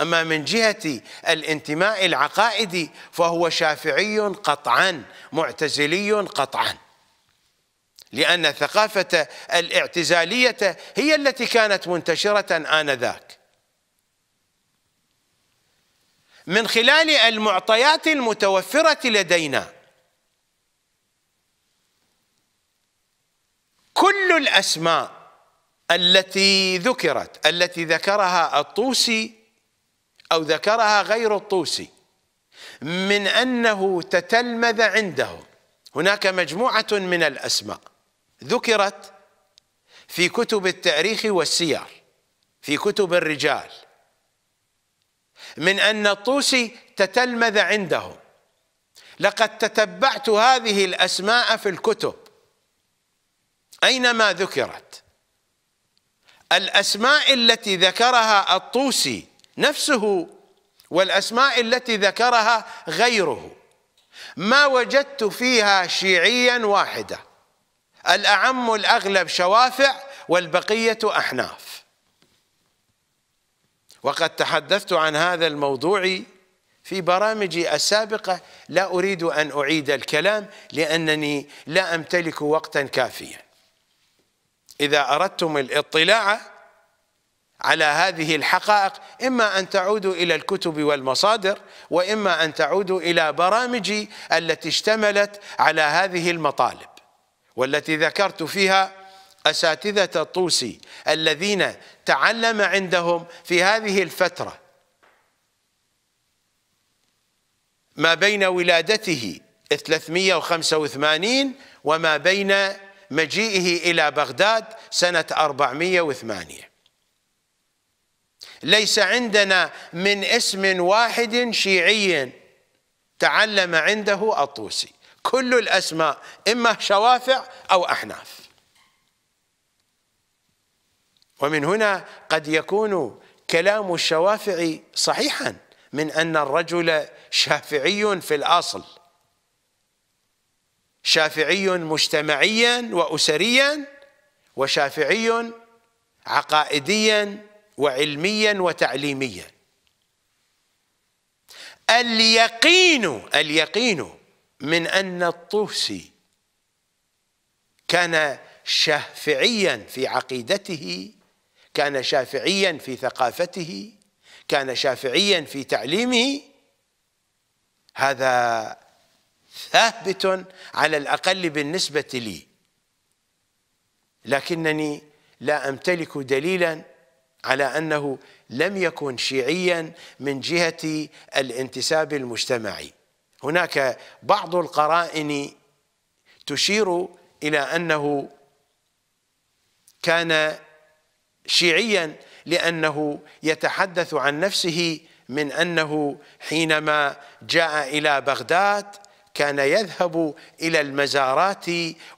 أما من جهة الانتماء العقائدي فهو شافعي قطعا معتزلي قطعا لأن ثقافة الاعتزالية هي التي كانت منتشرة آنذاك من خلال المعطيات المتوفرة لدينا كل الأسماء التي ذكرت التي ذكرها الطوسي أو ذكرها غير الطوسي من أنه تتلمذ عنده هناك مجموعة من الأسماء ذكرت في كتب التاريخ والسير في كتب الرجال من أن الطوسي تتلمذ عنده لقد تتبعت هذه الأسماء في الكتب أينما ذكرت الأسماء التي ذكرها الطوسي نفسه والأسماء التي ذكرها غيره ما وجدت فيها شيعيا واحدة الأعم الأغلب شوافع والبقية أحناف وقد تحدثت عن هذا الموضوع في برامجي السابقة لا أريد أن أعيد الكلام لأنني لا أمتلك وقتا كافيا إذا أردتم الاطلاع على هذه الحقائق إما أن تعودوا إلى الكتب والمصادر وإما أن تعودوا إلى برامجي التي اشتملت على هذه المطالب والتي ذكرت فيها أساتذة الطوسي الذين تعلم عندهم في هذه الفترة ما بين ولادته 385 وما بين مجيئه إلى بغداد سنة 408 ليس عندنا من اسم واحد شيعي تعلم عنده الطوسي كل الأسماء إما شوافع أو أحناف ومن هنا قد يكون كلام الشوافع صحيحا من أن الرجل شافعي في الأصل شافعي مجتمعيا وأسريا وشافعي عقائديا وعلميا وتعليميا اليقين اليقين من أن الطوسي كان شافعيا في عقيدته كان شافعيا في ثقافته كان شافعيا في تعليمه هذا ثابت على الأقل بالنسبة لي لكنني لا أمتلك دليلا على أنه لم يكن شيعيا من جهة الانتساب المجتمعي هناك بعض القرائن تشير إلى أنه كان شيعيا لأنه يتحدث عن نفسه من أنه حينما جاء إلى بغداد كان يذهب إلى المزارات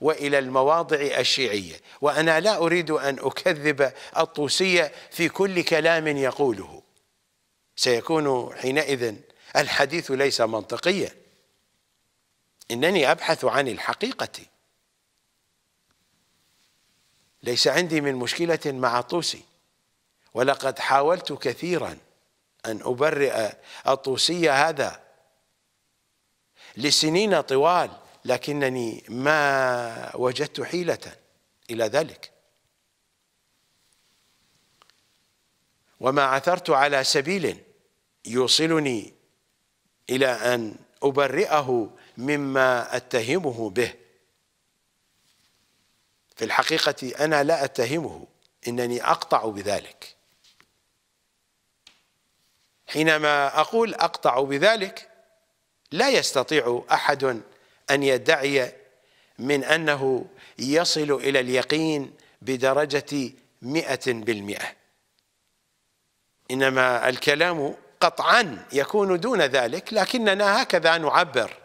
وإلى المواضع الشيعية وأنا لا أريد أن أكذب الطوسية في كل كلام يقوله سيكون حينئذ الحديث ليس منطقيا إنني أبحث عن الحقيقة ليس عندي من مشكلة مع طوسي ولقد حاولت كثيرا أن أبرئ الطوسي هذا لسنين طوال لكنني ما وجدت حيلة إلى ذلك وما عثرت على سبيل يوصلني إلى أن أبرئه مما أتهمه به في الحقيقة أنا لا أتهمه إنني أقطع بذلك حينما أقول أقطع بذلك لا يستطيع أحد أن يدعي من أنه يصل إلى اليقين بدرجة مئة بالمئة إنما الكلام قطعا يكون دون ذلك لكننا هكذا نعبر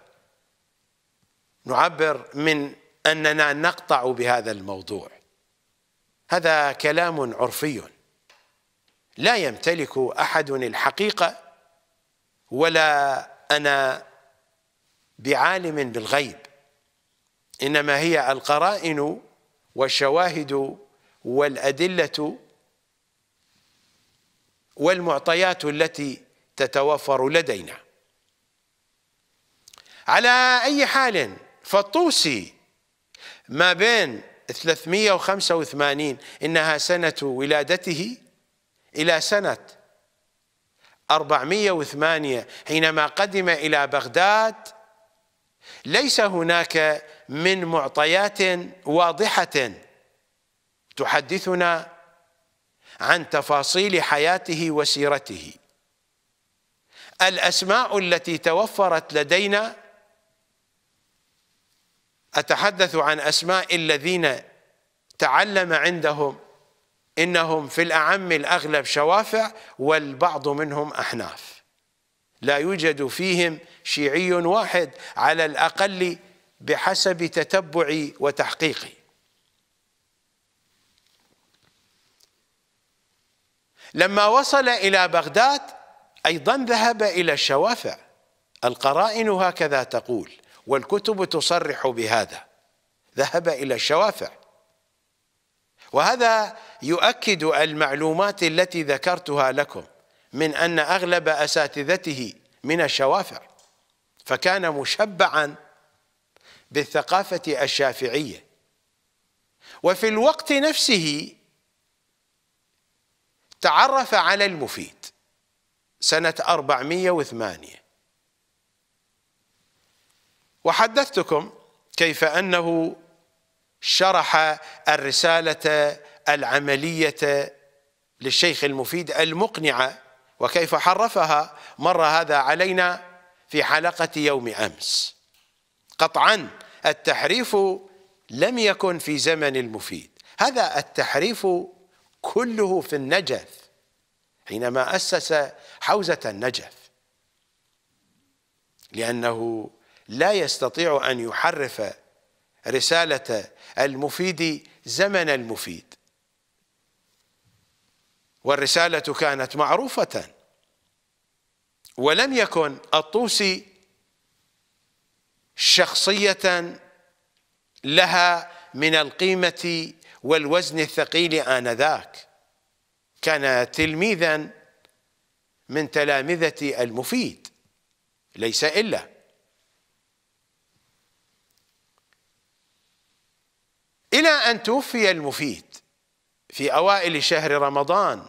نعبر من أننا نقطع بهذا الموضوع هذا كلام عرفي لا يمتلك أحد الحقيقة ولا أنا بعالم بالغيب انما هي القرائن والشواهد والادله والمعطيات التي تتوفر لدينا على اي حال فالطوسي ما بين 385 انها سنه ولادته الى سنه 408 حينما قدم الى بغداد ليس هناك من معطيات واضحة تحدثنا عن تفاصيل حياته وسيرته الأسماء التي توفرت لدينا أتحدث عن أسماء الذين تعلم عندهم إنهم في الأعم الأغلب شوافع والبعض منهم أحناف لا يوجد فيهم شيعي واحد على الأقل بحسب تتبعي وتحقيقي لما وصل إلى بغداد أيضا ذهب إلى الشوافع القرائن هكذا تقول والكتب تصرح بهذا ذهب إلى الشوافع وهذا يؤكد المعلومات التي ذكرتها لكم من أن أغلب أساتذته من الشوافع فكان مشبعا بالثقافة الشافعية وفي الوقت نفسه تعرف على المفيد سنة 408 وحدثتكم كيف أنه شرح الرسالة العملية للشيخ المفيد المقنعة وكيف حرفها مر هذا علينا في حلقة يوم أمس قطعا التحريف لم يكن في زمن المفيد هذا التحريف كله في النجف حينما أسس حوزة النجف لأنه لا يستطيع أن يحرف رسالة المفيد زمن المفيد والرسالة كانت معروفة ولم يكن الطوسي شخصية لها من القيمة والوزن الثقيل آنذاك كان تلميذا من تلامذة المفيد ليس إلا إلى أن توفي المفيد في أوائل شهر رمضان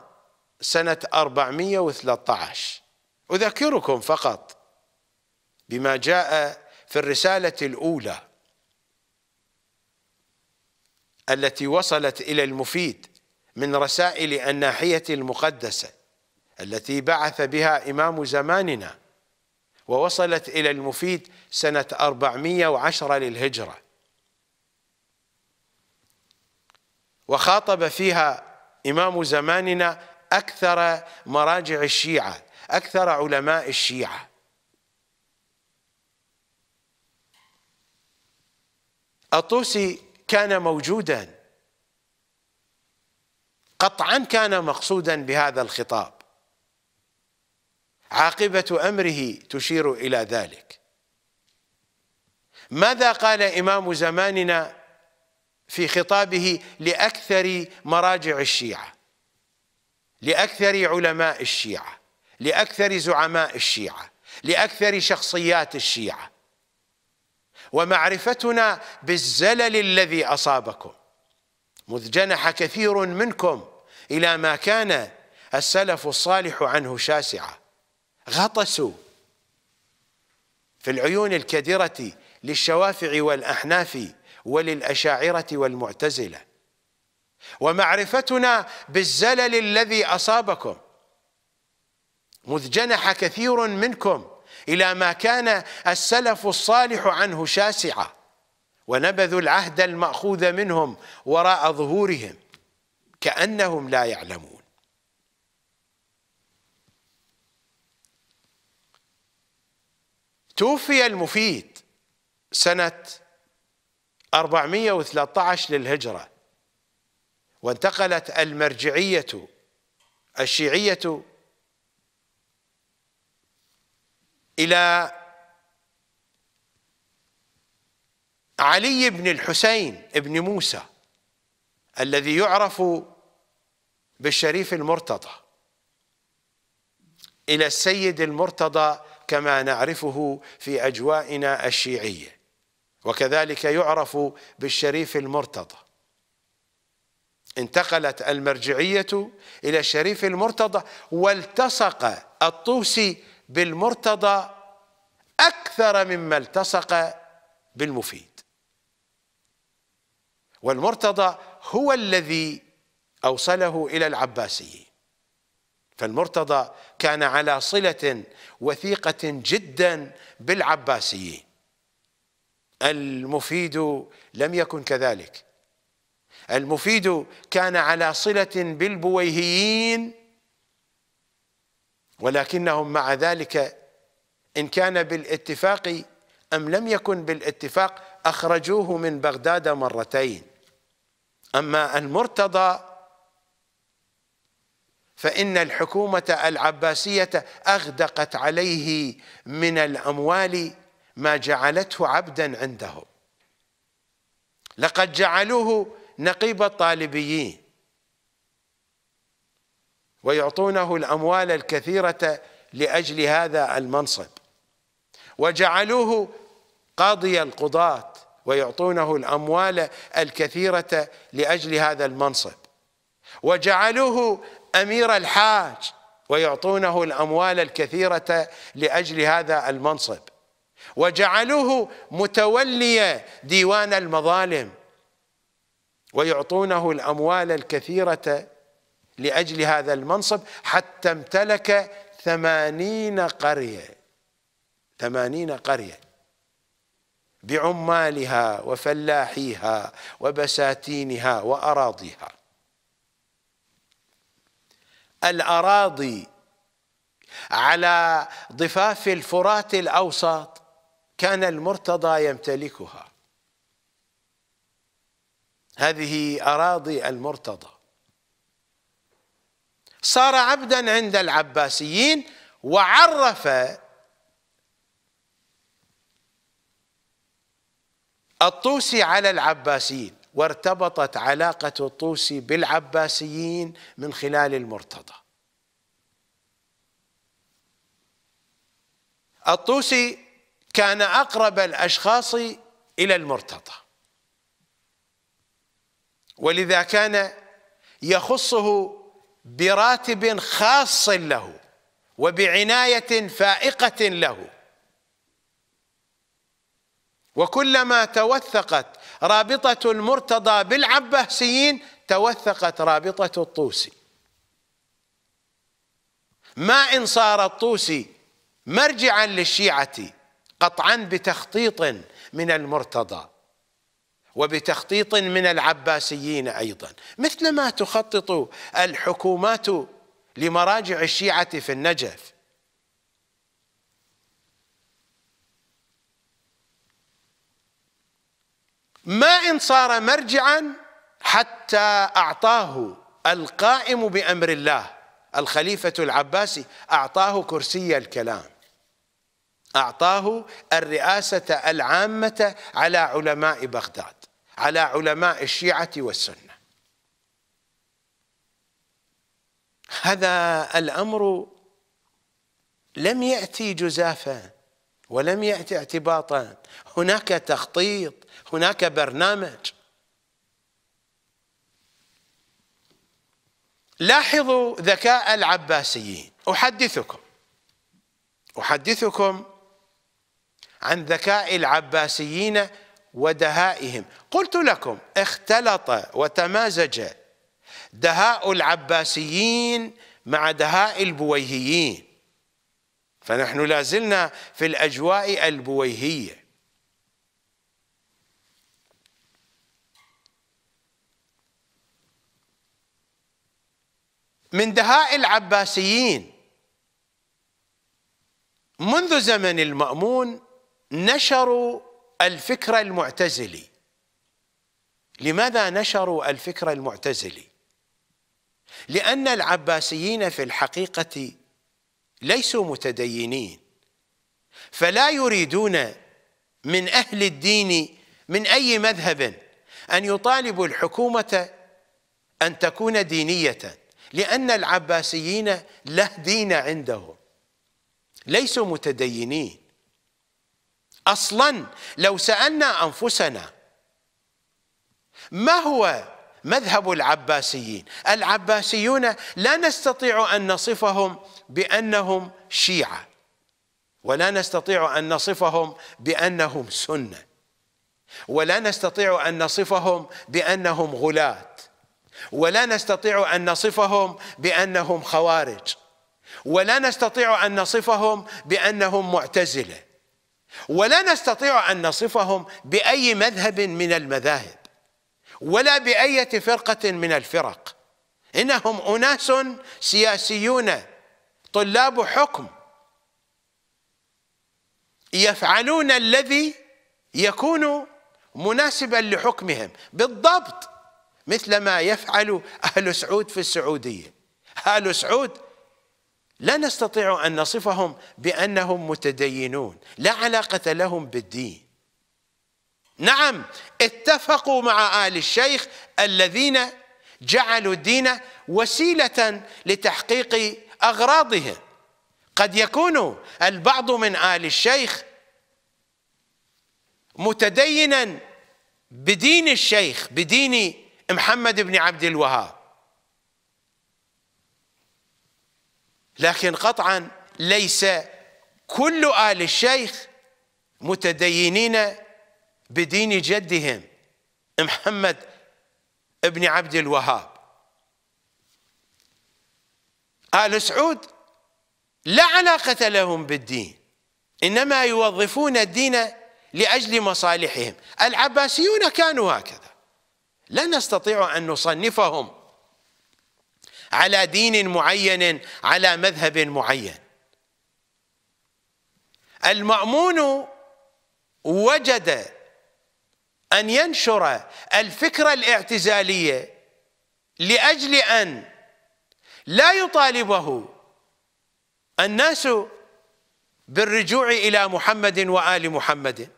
سنة 413 أذكركم فقط بما جاء في الرسالة الأولى التي وصلت إلى المفيد من رسائل الناحية المقدسة التي بعث بها إمام زماننا ووصلت إلى المفيد سنة 410 للهجرة وخاطب فيها إمام زماننا أكثر مراجع الشيعة أكثر علماء الشيعة الطوسي كان موجودا قطعا كان مقصودا بهذا الخطاب عاقبة أمره تشير إلى ذلك ماذا قال إمام زماننا في خطابه لأكثر مراجع الشيعة لأكثر علماء الشيعة لأكثر زعماء الشيعة لأكثر شخصيات الشيعة ومعرفتنا بالزلل الذي أصابكم مذ جنح كثير منكم إلى ما كان السلف الصالح عنه شاسعة غطسوا في العيون الكدرة للشوافع والأحناف وللأشاعرة والمعتزلة ومعرفتنا بالزلل الذي أصابكم مذ جنح كثير منكم إلى ما كان السلف الصالح عنه شاسعا ونبذوا العهد المأخوذ منهم وراء ظهورهم كأنهم لا يعلمون توفي المفيد سنة 413 للهجرة وانتقلت المرجعية الشيعية إلى علي بن الحسين بن موسى الذي يعرف بالشريف المرتضى إلى السيد المرتضى كما نعرفه في أجوائنا الشيعية وكذلك يعرف بالشريف المرتضى انتقلت المرجعية إلى الشريف المرتضى والتصق الطوسي بالمرتضى أكثر مما التصق بالمفيد والمرتضى هو الذي أوصله إلى العباسيين فالمرتضى كان على صلة وثيقة جدا بالعباسيين المفيد لم يكن كذلك المفيد كان على صلة بالبويهيين ولكنهم مع ذلك إن كان بالاتفاق أم لم يكن بالاتفاق أخرجوه من بغداد مرتين أما المرتضى فإن الحكومة العباسية أغدقت عليه من الأموال ما جعلته عبدا عندهم لقد جعلوه نقيب الطالبيين ويعطونه الأموال الكثيرة لأجل هذا المنصب وجعلوه قاضي القضاة ويعطونه الأموال الكثيرة لأجل هذا المنصب وجعلوه أمير الحاج ويعطونه الأموال الكثيرة لأجل هذا المنصب وجعلوه متولي ديوان المظالم ويعطونه الأموال الكثيرة لأجل هذا المنصب حتى امتلك ثمانين قرية ثمانين قرية بعمالها وفلاحيها وبساتينها وأراضيها الأراضي على ضفاف الفرات الأوسط كان المرتضى يمتلكها هذه أراضي المرتضى صار عبدا عند العباسيين وعرف الطوسي على العباسيين وارتبطت علاقة الطوسي بالعباسيين من خلال المرتضى الطوسي كان أقرب الأشخاص إلى المرتضى ولذا كان يخصه براتب خاص له وبعناية فائقة له وكلما توثقت رابطة المرتضى بالعباسيين توثقت رابطة الطوسي ما إن صار الطوسي مرجعا للشيعة قطعا بتخطيط من المرتضى وبتخطيط من العباسيين ايضا مثل ما تخطط الحكومات لمراجع الشيعه في النجف ما ان صار مرجعا حتى اعطاه القائم بامر الله الخليفه العباسي اعطاه كرسي الكلام أعطاه الرئاسة العامة على علماء بغداد على علماء الشيعة والسنة هذا الأمر لم يأتي جزافا ولم يأتي اعتباطا هناك تخطيط هناك برنامج لاحظوا ذكاء العباسيين أحدثكم أحدثكم عن ذكاء العباسيين ودهائهم قلت لكم اختلط وتمازج دهاء العباسيين مع دهاء البويهيين فنحن لازلنا في الأجواء البويهية من دهاء العباسيين منذ زمن المأمون نشروا الفكر المعتزلي لماذا نشروا الفكر المعتزلي لأن العباسيين في الحقيقة ليسوا متدينين فلا يريدون من أهل الدين من أي مذهب أن يطالبوا الحكومة أن تكون دينية لأن العباسيين له دين عندهم ليسوا متدينين اصلا لو سالنا انفسنا ما هو مذهب العباسيين العباسيون لا نستطيع ان نصفهم بانهم شيعه ولا نستطيع ان نصفهم بانهم سنه ولا نستطيع ان نصفهم بانهم غلاه ولا نستطيع ان نصفهم بانهم خوارج ولا نستطيع ان نصفهم بانهم معتزله ولا نستطيع أن نصفهم بأي مذهب من المذاهب ولا بأية فرقة من الفرق إنهم أناس سياسيون طلاب حكم يفعلون الذي يكون مناسبا لحكمهم بالضبط مثل ما يفعل أهل سعود في السعودية أهل سعود لا نستطيع أن نصفهم بأنهم متدينون لا علاقة لهم بالدين نعم اتفقوا مع آل الشيخ الذين جعلوا الدين وسيلة لتحقيق أغراضهم قد يكون البعض من آل الشيخ متدينا بدين الشيخ بدين محمد بن عبد الوهاب لكن قطعا ليس كل آل الشيخ متدينين بدين جدهم محمد ابن عبد الوهاب آل سعود لا علاقة لهم بالدين إنما يوظفون الدين لأجل مصالحهم العباسيون كانوا هكذا لا نستطيع أن نصنفهم على دين معين على مذهب معين المأمون وجد أن ينشر الفكرة الاعتزالية لأجل أن لا يطالبه الناس بالرجوع إلى محمد وآل محمد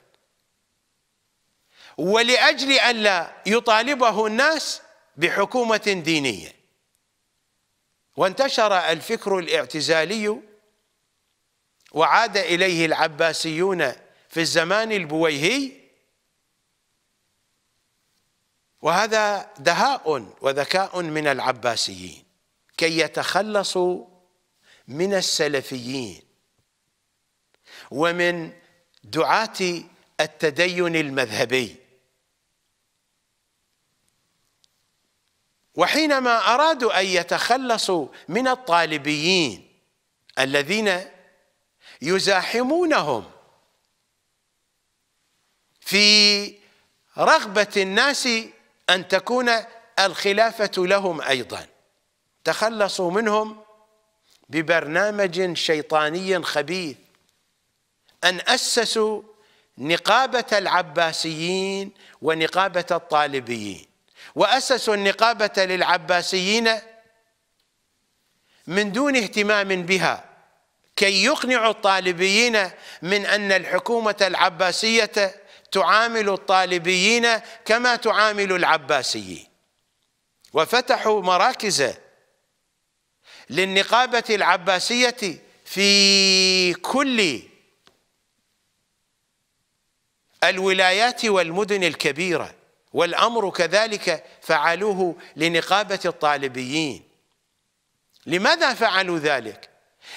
ولأجل أن لا يطالبه الناس بحكومة دينية وانتشر الفكر الاعتزالي وعاد إليه العباسيون في الزمان البويهي وهذا دهاء وذكاء من العباسيين كي يتخلصوا من السلفيين ومن دعاة التدين المذهبي وحينما أرادوا أن يتخلصوا من الطالبيين الذين يزاحمونهم في رغبة الناس أن تكون الخلافة لهم أيضا تخلصوا منهم ببرنامج شيطاني خبيث أن أسسوا نقابة العباسيين ونقابة الطالبيين وأسسوا النقابة للعباسيين من دون اهتمام بها كي يقنعوا الطالبيين من أن الحكومة العباسية تعامل الطالبيين كما تعامل العباسيين وفتحوا مراكز للنقابة العباسية في كل الولايات والمدن الكبيره والأمر كذلك فعلوه لنقابة الطالبيين لماذا فعلوا ذلك؟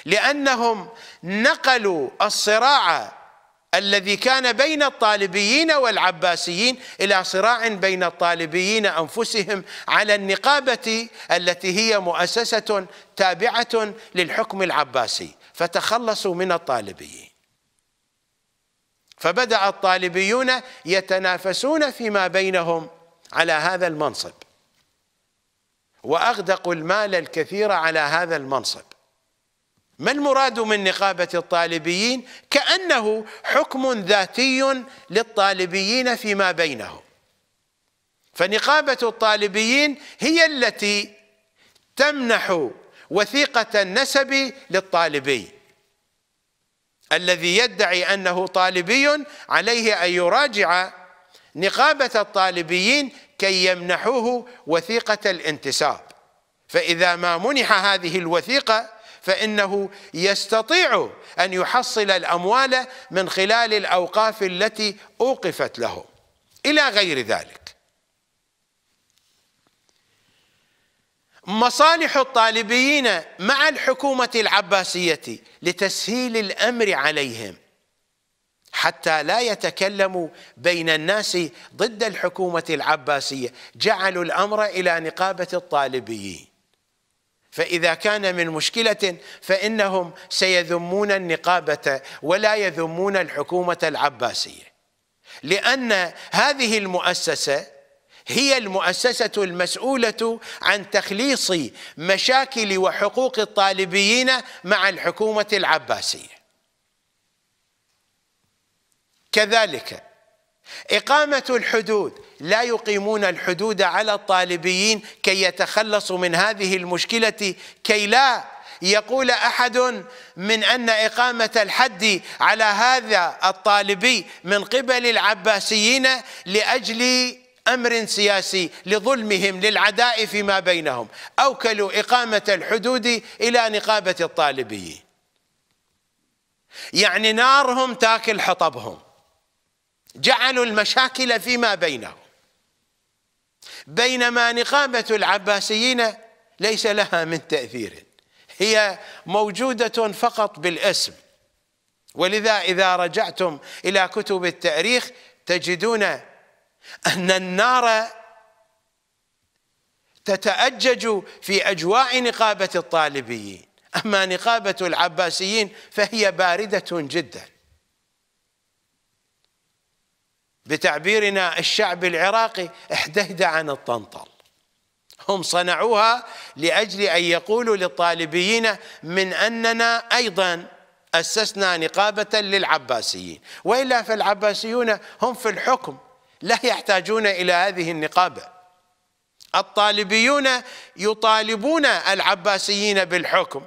لأنهم نقلوا الصراع الذي كان بين الطالبيين والعباسيين إلى صراع بين الطالبيين أنفسهم على النقابة التي هي مؤسسة تابعة للحكم العباسي فتخلصوا من الطالبيين فبدأ الطالبيون يتنافسون فيما بينهم على هذا المنصب وأغدقوا المال الكثير على هذا المنصب ما المراد من نقابة الطالبيين كأنه حكم ذاتي للطالبيين فيما بينهم فنقابة الطالبيين هي التي تمنح وثيقة النسب للطالبي الذي يدعي أنه طالبي عليه أن يراجع نقابة الطالبيين كي يمنحوه وثيقة الانتساب فإذا ما منح هذه الوثيقة فإنه يستطيع أن يحصل الأموال من خلال الأوقاف التي أوقفت له إلى غير ذلك مصالح الطالبيين مع الحكومة العباسية لتسهيل الأمر عليهم حتى لا يتكلموا بين الناس ضد الحكومة العباسية جعلوا الأمر إلى نقابة الطالبيين فإذا كان من مشكلة فإنهم سيذمون النقابة ولا يذمون الحكومة العباسية لأن هذه المؤسسة هي المؤسسة المسؤولة عن تخليص مشاكل وحقوق الطالبيين مع الحكومة العباسية كذلك إقامة الحدود لا يقيمون الحدود على الطالبيين كي يتخلصوا من هذه المشكلة كي لا يقول أحد من أن إقامة الحد على هذا الطالبي من قبل العباسيين لأجل امر سياسي لظلمهم للعداء فيما بينهم اوكلوا اقامه الحدود الى نقابه الطالبيين يعني نارهم تاكل حطبهم جعلوا المشاكل فيما بينهم بينما نقابه العباسيين ليس لها من تاثير هي موجوده فقط بالاسم ولذا اذا رجعتم الى كتب التاريخ تجدون أن النار تتأجج في أجواء نقابة الطالبيين أما نقابة العباسيين فهي باردة جدا بتعبيرنا الشعب العراقي احدهد عن الطنطل هم صنعوها لأجل أن يقولوا للطالبيين من أننا أيضا أسسنا نقابة للعباسيين وإلا فالعباسيون هم في الحكم لا يحتاجون إلى هذه النقابة الطالبيون يطالبون العباسيين بالحكم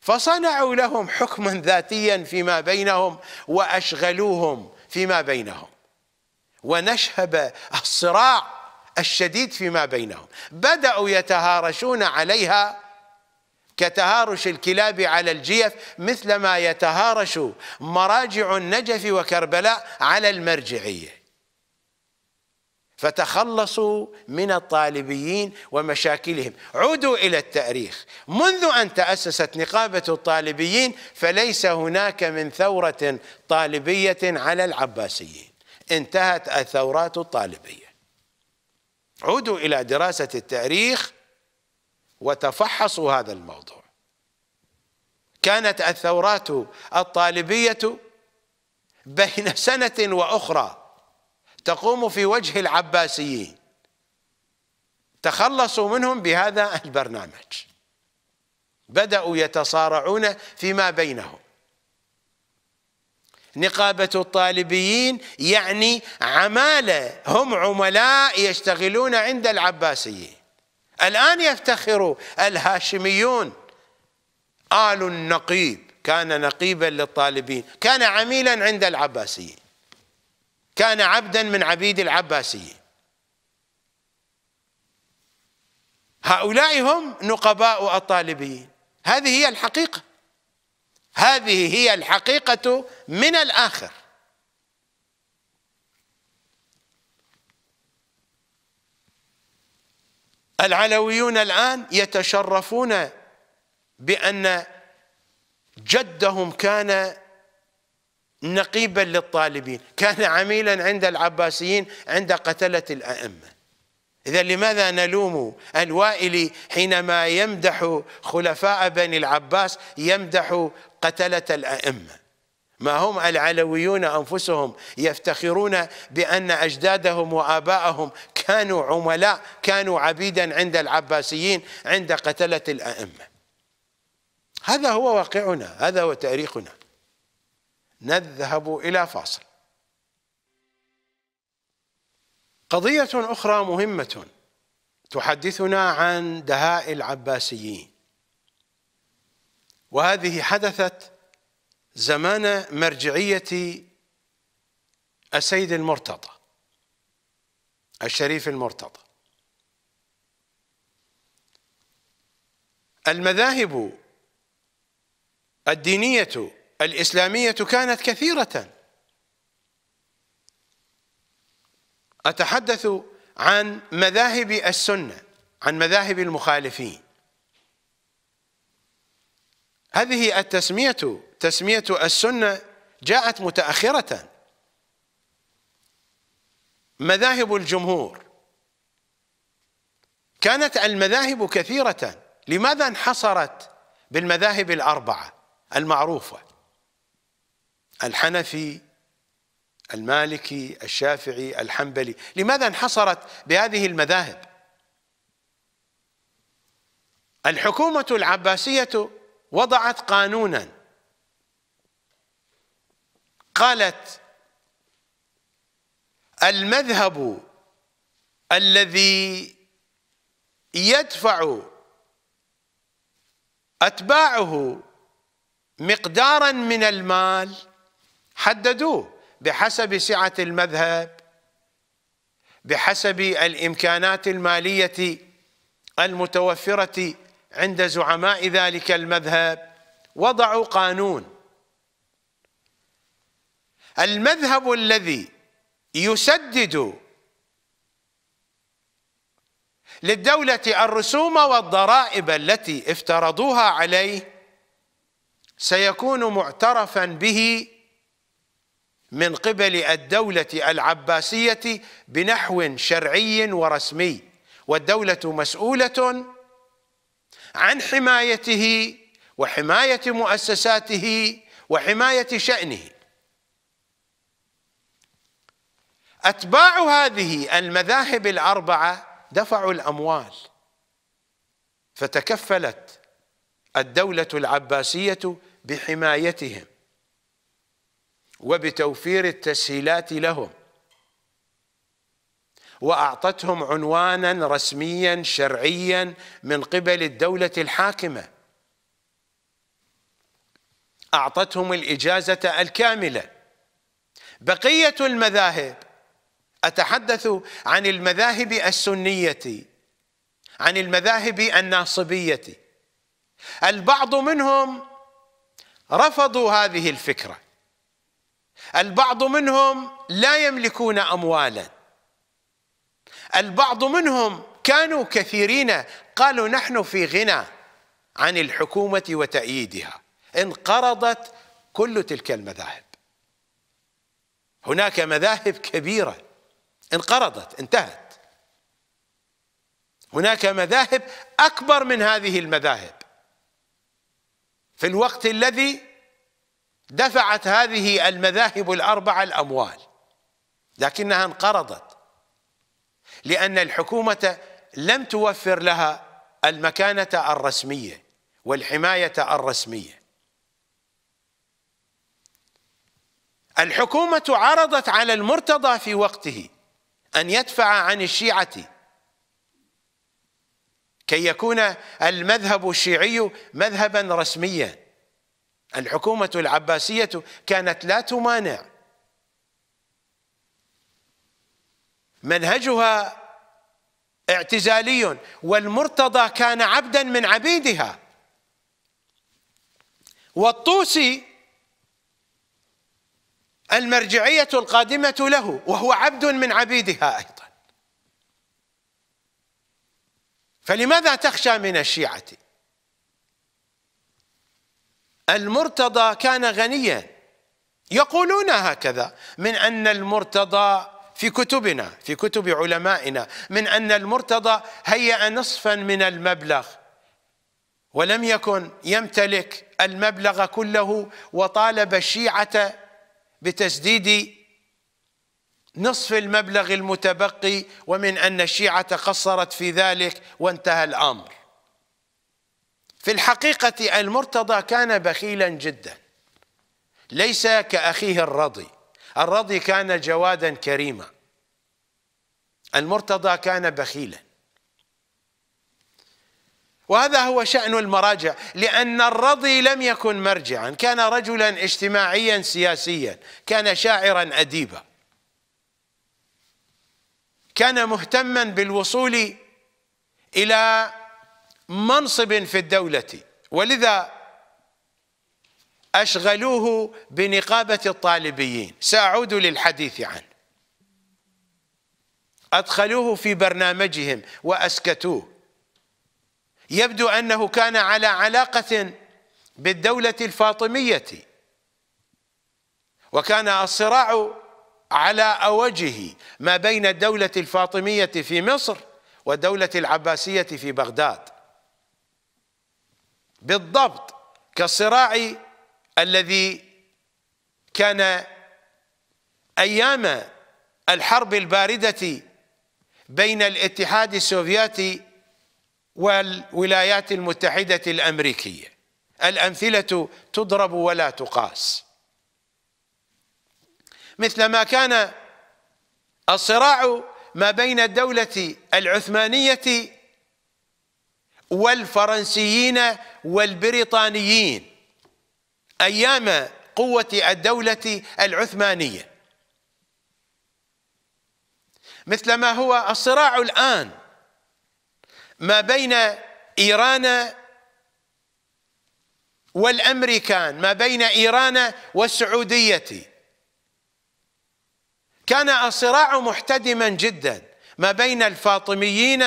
فصنعوا لهم حكما ذاتيا فيما بينهم وأشغلوهم فيما بينهم ونشهب الصراع الشديد فيما بينهم بدأوا يتهارشون عليها كتهارش الكلاب على الجيف مثلما يتهارش مراجع النجف وكربلاء على المرجعيه فتخلصوا من الطالبيين ومشاكلهم عودوا إلى التاريخ منذ أن تأسست نقابة الطالبيين فليس هناك من ثورة طالبية على العباسيين انتهت الثورات الطالبية عودوا إلى دراسة التاريخ وتفحصوا هذا الموضوع كانت الثورات الطالبية بين سنة وأخرى تقوم في وجه العباسيين تخلصوا منهم بهذا البرنامج بدأوا يتصارعون فيما بينهم نقابة الطالبيين يعني عمالة هم عملاء يشتغلون عند العباسيين الآن يفتخر الهاشميون آل النقيب كان نقيبا للطالبين كان عميلا عند العباسيين كان عبدا من عبيد العباسيين هؤلاء هم نقباء الطالبيين هذه هي الحقيقة هذه هي الحقيقة من الآخر العلويون الآن يتشرفون بأن جدهم كان نقيبا للطالبين كان عميلا عند العباسيين عند قتلة الأئمة إذا لماذا نلوم الوائلي حينما يمدح خلفاء بني العباس يمدح قتلة الأئمة ما هم العلويون انفسهم يفتخرون بان اجدادهم وابائهم كانوا عملاء كانوا عبيدا عند العباسيين عند قتله الائمه هذا هو واقعنا هذا هو تاريخنا نذهب الى فاصل قضيه اخرى مهمه تحدثنا عن دهاء العباسيين وهذه حدثت زمان مرجعية السيد المرتضى الشريف المرتضى المذاهب الدينية الإسلامية كانت كثيرة أتحدث عن مذاهب السنة عن مذاهب المخالفين هذه التسمية تسمية السنة جاءت متأخرة مذاهب الجمهور كانت المذاهب كثيرة لماذا انحصرت بالمذاهب الأربعة المعروفة الحنفي المالكي الشافعي الحنبلي لماذا انحصرت بهذه المذاهب الحكومة العباسية وضعت قانونا قالت المذهب الذي يدفع أتباعه مقدارا من المال حددوه بحسب سعة المذهب بحسب الإمكانات المالية المتوفرة عند زعماء ذلك المذهب وضعوا قانون المذهب الذي يسدد للدولة الرسوم والضرائب التي افترضوها عليه سيكون معترفا به من قبل الدولة العباسية بنحو شرعي ورسمي والدولة مسؤولة عن حمايته وحماية مؤسساته وحماية شأنه أتباع هذه المذاهب الأربعة دفعوا الأموال فتكفلت الدولة العباسية بحمايتهم وبتوفير التسهيلات لهم واعطتهم عنوانا رسميا شرعيا من قبل الدوله الحاكمه اعطتهم الاجازه الكامله بقيه المذاهب أتحدث عن المذاهب السنية عن المذاهب الناصبية البعض منهم رفضوا هذه الفكرة البعض منهم لا يملكون أموالا البعض منهم كانوا كثيرين قالوا نحن في غنى عن الحكومة وتأييدها انقرضت كل تلك المذاهب هناك مذاهب كبيره انقرضت انتهت هناك مذاهب اكبر من هذه المذاهب في الوقت الذي دفعت هذه المذاهب الاربعه الاموال لكنها انقرضت لان الحكومه لم توفر لها المكانه الرسميه والحمايه الرسميه الحكومه عرضت على المرتضى في وقته أن يدفع عن الشيعة كي يكون المذهب الشيعي مذهبا رسميا الحكومة العباسية كانت لا تمانع منهجها اعتزالي والمرتضى كان عبدا من عبيدها والطوسي المرجعية القادمة له وهو عبد من عبيدها أيضا فلماذا تخشى من الشيعة المرتضى كان غنيا يقولون هكذا من أن المرتضى في كتبنا في كتب علمائنا من أن المرتضى هيأ نصفا من المبلغ ولم يكن يمتلك المبلغ كله وطالب الشيعة بتسديد نصف المبلغ المتبقي ومن أن الشيعة قصرت في ذلك وانتهى الأمر في الحقيقة المرتضى كان بخيلا جدا ليس كأخيه الرضي الرضي كان جوادا كريما المرتضى كان بخيلا وهذا هو شأن المراجع لأن الرضي لم يكن مرجعا كان رجلا اجتماعيا سياسيا كان شاعرا أديبا كان مهتما بالوصول إلى منصب في الدولة ولذا أشغلوه بنقابة الطالبيين سأعود للحديث عنه أدخلوه في برنامجهم وأسكتوه يبدو أنه كان على علاقة بالدولة الفاطمية وكان الصراع على أوجه ما بين الدولة الفاطمية في مصر والدولة العباسية في بغداد بالضبط كالصراع الذي كان أيام الحرب الباردة بين الاتحاد السوفيتي والولايات المتحدة الأمريكية الأمثلة تضرب ولا تقاس مثلما كان الصراع ما بين الدولة العثمانية والفرنسيين والبريطانيين أيام قوة الدولة العثمانية مثلما هو الصراع الآن ما بين إيران والأمريكان ما بين إيران والسعودية كان الصراع محتدما جدا ما بين الفاطميين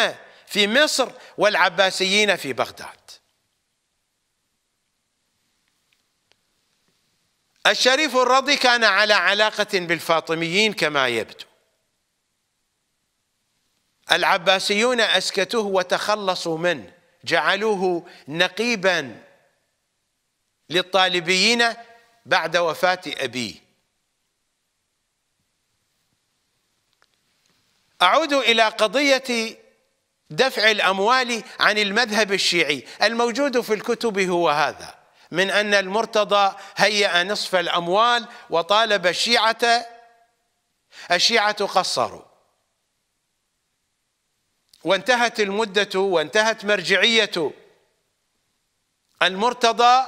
في مصر والعباسيين في بغداد الشريف الرضي كان على علاقة بالفاطميين كما يبدو العباسيون اسكتوه وتخلصوا منه جعلوه نقيبا للطالبيين بعد وفاه ابيه اعود الى قضيه دفع الاموال عن المذهب الشيعي الموجود في الكتب هو هذا من ان المرتضى هيأ نصف الاموال وطالب الشيعه الشيعه قصروا وانتهت المدة وانتهت مرجعية المرتضى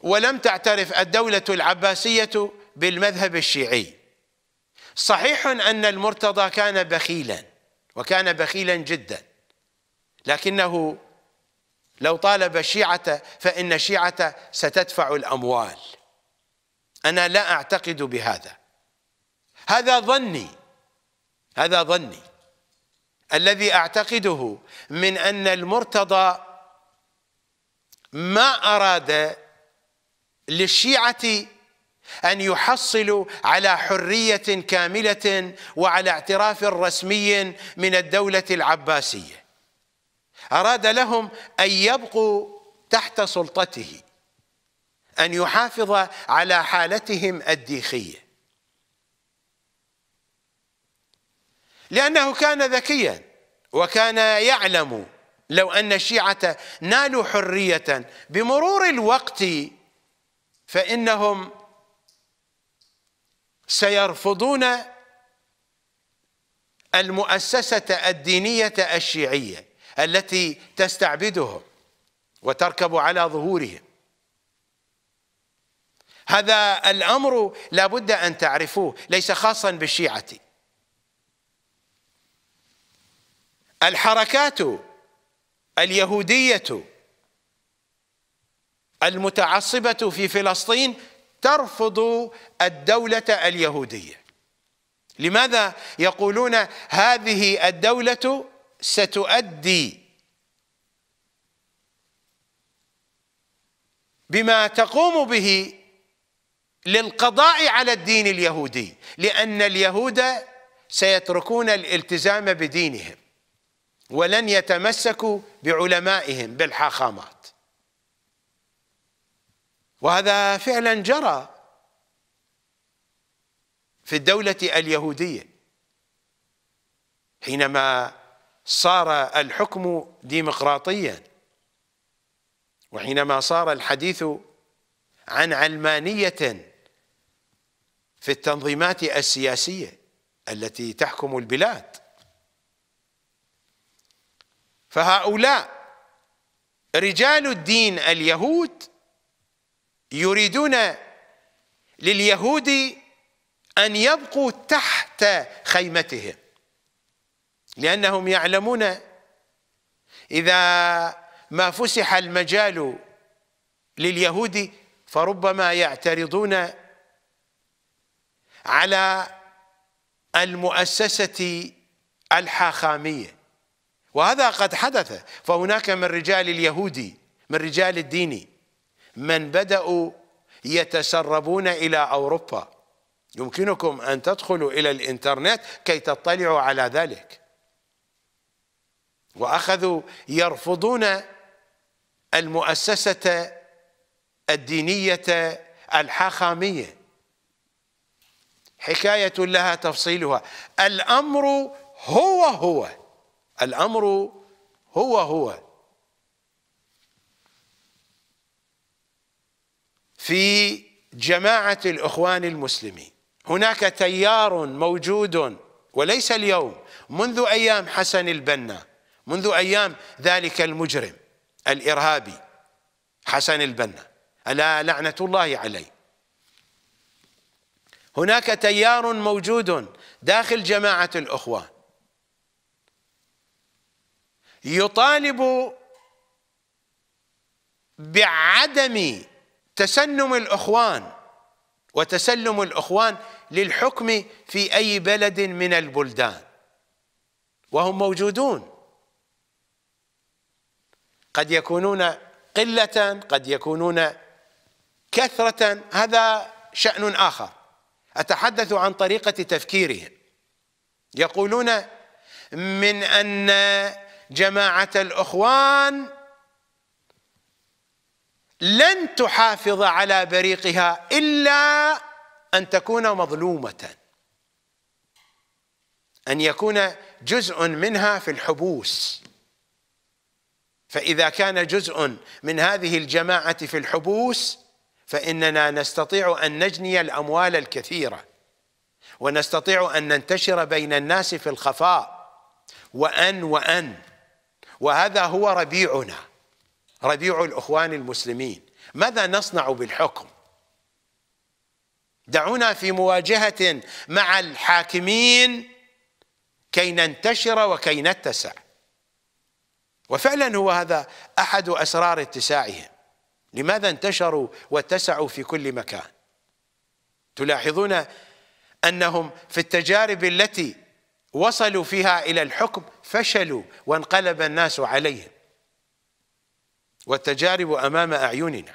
ولم تعترف الدولة العباسية بالمذهب الشيعي صحيح أن المرتضى كان بخيلا وكان بخيلا جدا لكنه لو طالب الشيعة فإن الشيعة ستدفع الأموال أنا لا أعتقد بهذا هذا ظني هذا ظني الذي اعتقده من ان المرتضى ما اراد للشيعه ان يحصلوا على حريه كامله وعلى اعتراف رسمي من الدوله العباسيه اراد لهم ان يبقوا تحت سلطته ان يحافظ على حالتهم الديخيه لانه كان ذكيا وكان يعلم لو أن الشيعة نالوا حرية بمرور الوقت فإنهم سيرفضون المؤسسة الدينية الشيعية التي تستعبدهم وتركب على ظهورهم هذا الأمر لا بد أن تعرفوه ليس خاصا بالشيعة الحركات اليهودية المتعصبة في فلسطين ترفض الدولة اليهودية لماذا يقولون هذه الدولة ستؤدي بما تقوم به للقضاء على الدين اليهودي لأن اليهود سيتركون الالتزام بدينهم ولن يتمسكوا بعلمائهم بالحاخامات وهذا فعلا جرى في الدولة اليهودية حينما صار الحكم ديمقراطيا وحينما صار الحديث عن علمانية في التنظيمات السياسية التي تحكم البلاد فهؤلاء رجال الدين اليهود يريدون لليهود أن يبقوا تحت خيمتهم لأنهم يعلمون إذا ما فسح المجال لليهود فربما يعترضون على المؤسسة الحاخامية وهذا قد حدث فهناك من رجال اليهودي من رجال الدين من بدأوا يتسربون إلى أوروبا يمكنكم أن تدخلوا إلى الإنترنت كي تطلعوا على ذلك وأخذوا يرفضون المؤسسة الدينية الحاخامية حكاية لها تفصيلها الأمر هو هو الأمر هو هو في جماعة الإخوان المسلمين هناك تيار موجود وليس اليوم منذ أيام حسن البنا منذ أيام ذلك المجرم الإرهابي حسن البنا ألا لعنة الله عليه هناك تيار موجود داخل جماعة الأخوان يطالب بعدم تسنم الاخوان وتسلم الاخوان للحكم في اي بلد من البلدان وهم موجودون قد يكونون قله قد يكونون كثره هذا شان اخر اتحدث عن طريقه تفكيرهم يقولون من ان جماعة الأخوان لن تحافظ على بريقها إلا أن تكون مظلومة أن يكون جزء منها في الحبوس فإذا كان جزء من هذه الجماعة في الحبوس فإننا نستطيع أن نجني الأموال الكثيرة ونستطيع أن ننتشر بين الناس في الخفاء وأن وأن وهذا هو ربيعنا ربيع الأخوان المسلمين ماذا نصنع بالحكم دعونا في مواجهة مع الحاكمين كي ننتشر وكي نتسع وفعلا هو هذا أحد أسرار اتساعهم لماذا انتشروا واتسعوا في كل مكان تلاحظون أنهم في التجارب التي وصلوا فيها إلى الحكم فشلوا وانقلب الناس عليهم والتجارب أمام أعيننا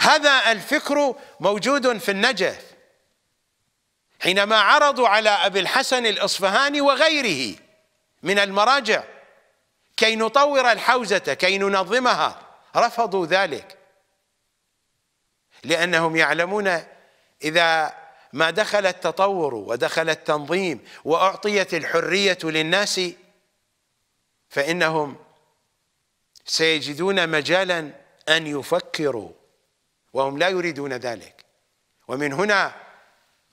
هذا الفكر موجود في النجف حينما عرضوا على أبي الحسن الإصفهاني وغيره من المراجع كي نطور الحوزة كي ننظمها رفضوا ذلك لأنهم يعلمون إذا ما دخل التطور ودخل التنظيم واعطيت الحريه للناس فانهم سيجدون مجالا ان يفكروا وهم لا يريدون ذلك ومن هنا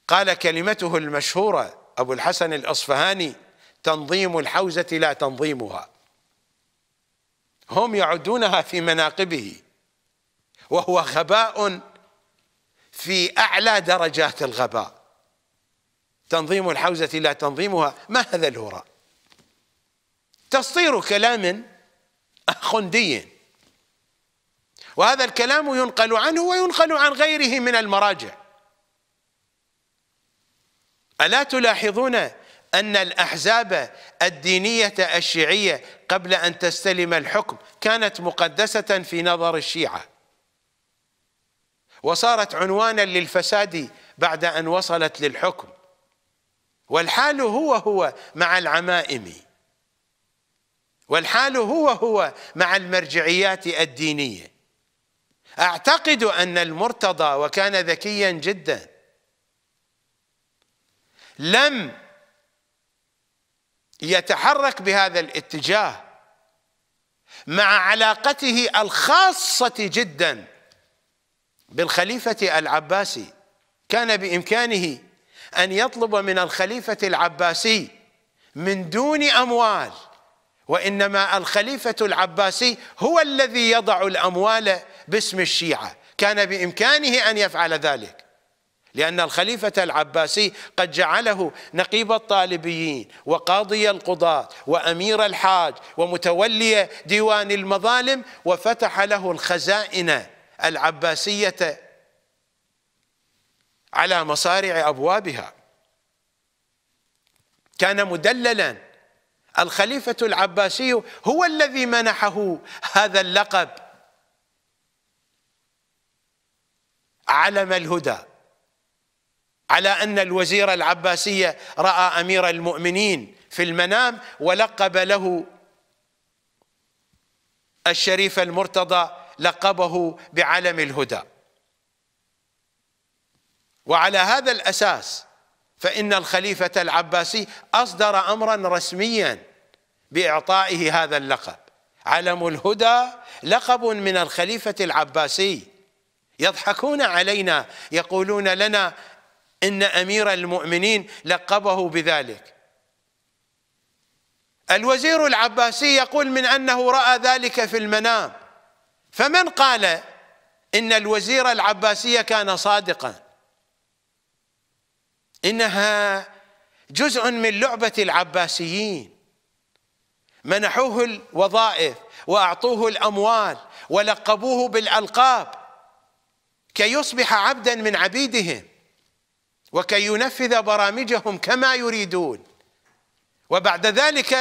قال كلمته المشهوره ابو الحسن الاصفهاني تنظيم الحوزه لا تنظيمها هم يعدونها في مناقبه وهو غباء في أعلى درجات الغباء تنظيم الحوزة لا تنظيمها ما هذا الهراء تسطير كلام أخندي وهذا الكلام ينقل عنه وينقل عن غيره من المراجع ألا تلاحظون أن الأحزاب الدينية الشيعية قبل أن تستلم الحكم كانت مقدسة في نظر الشيعة وصارت عنوانا للفساد بعد أن وصلت للحكم والحال هو هو مع العمائم والحال هو هو مع المرجعيات الدينية أعتقد أن المرتضى وكان ذكيا جدا لم يتحرك بهذا الاتجاه مع علاقته الخاصة جداً بالخليفة العباسي كان بإمكانه أن يطلب من الخليفة العباسي من دون أموال وإنما الخليفة العباسي هو الذي يضع الأموال باسم الشيعة كان بإمكانه أن يفعل ذلك لأن الخليفة العباسي قد جعله نقيب الطالبيين وقاضي القضاة وأمير الحاج ومتولي ديوان المظالم وفتح له الخزائن العباسية على مصارع أبوابها كان مدللا الخليفة العباسي هو الذي منحه هذا اللقب علم الهدى على أن الوزير العباسي رأى أمير المؤمنين في المنام ولقب له الشريف المرتضى لقبه بعلم الهدى وعلى هذا الاساس فان الخليفه العباسي اصدر امرا رسميا باعطائه هذا اللقب علم الهدى لقب من الخليفه العباسي يضحكون علينا يقولون لنا ان امير المؤمنين لقبه بذلك الوزير العباسي يقول من انه راى ذلك في المنام فمن قال إن الوزيرة العباسية كان صادقا إنها جزء من لعبة العباسيين منحوه الوظائف وأعطوه الأموال ولقبوه بالألقاب كي يصبح عبدا من عبيدهم وكي ينفذ برامجهم كما يريدون وبعد ذلك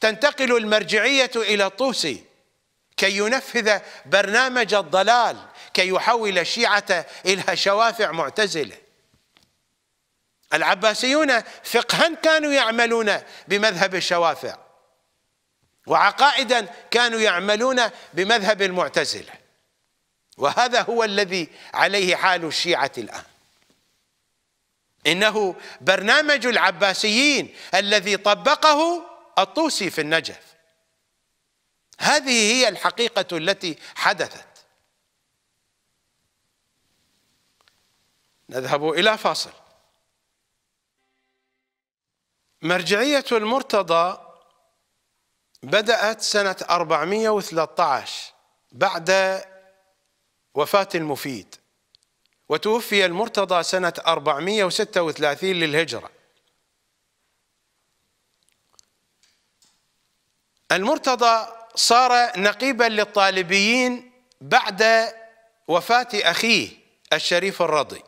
تنتقل المرجعية إلى الطوسي كي ينفذ برنامج الضلال كي يحول الشيعة إلى شوافع معتزلة العباسيون فقها كانوا يعملون بمذهب الشوافع وعقائدا كانوا يعملون بمذهب المعتزلة وهذا هو الذي عليه حال الشيعة الآن إنه برنامج العباسيين الذي طبقه الطوسي في النجف هذه هي الحقيقة التي حدثت نذهب إلى فاصل مرجعية المرتضى بدأت سنة 413 بعد وفاة المفيد وتوفي المرتضى سنة 436 للهجرة المرتضى صار نقيبا للطالبيين بعد وفاة أخيه الشريف الرضي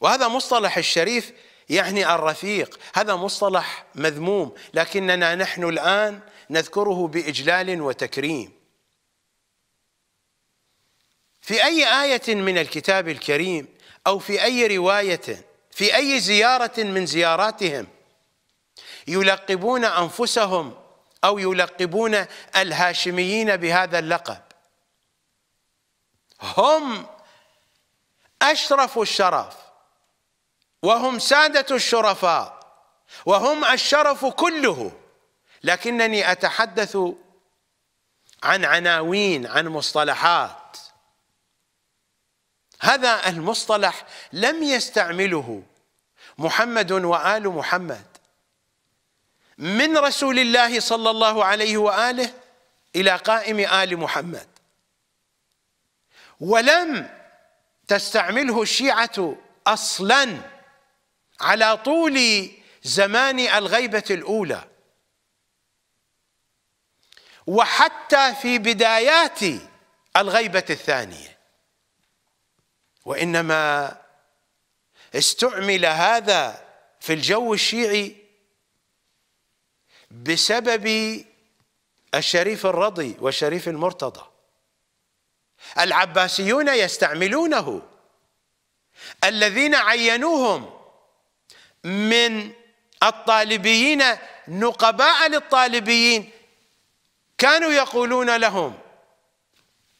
وهذا مصطلح الشريف يعني الرفيق هذا مصطلح مذموم لكننا نحن الآن نذكره بإجلال وتكريم في أي آية من الكتاب الكريم أو في أي رواية في أي زيارة من زياراتهم يلقبون أنفسهم أو يلقبون الهاشميين بهذا اللقب هم أشرف الشرف وهم سادة الشرفاء وهم الشرف كله لكنني أتحدث عن عناوين عن مصطلحات هذا المصطلح لم يستعمله محمد وآل محمد من رسول الله صلى الله عليه واله الى قائم ال محمد ولم تستعمله الشيعه اصلا على طول زمان الغيبه الاولى وحتى في بدايات الغيبه الثانيه وانما استعمل هذا في الجو الشيعي بسبب الشريف الرضي والشريف المرتضى العباسيون يستعملونه الذين عينوهم من الطالبيين نقباء للطالبيين كانوا يقولون لهم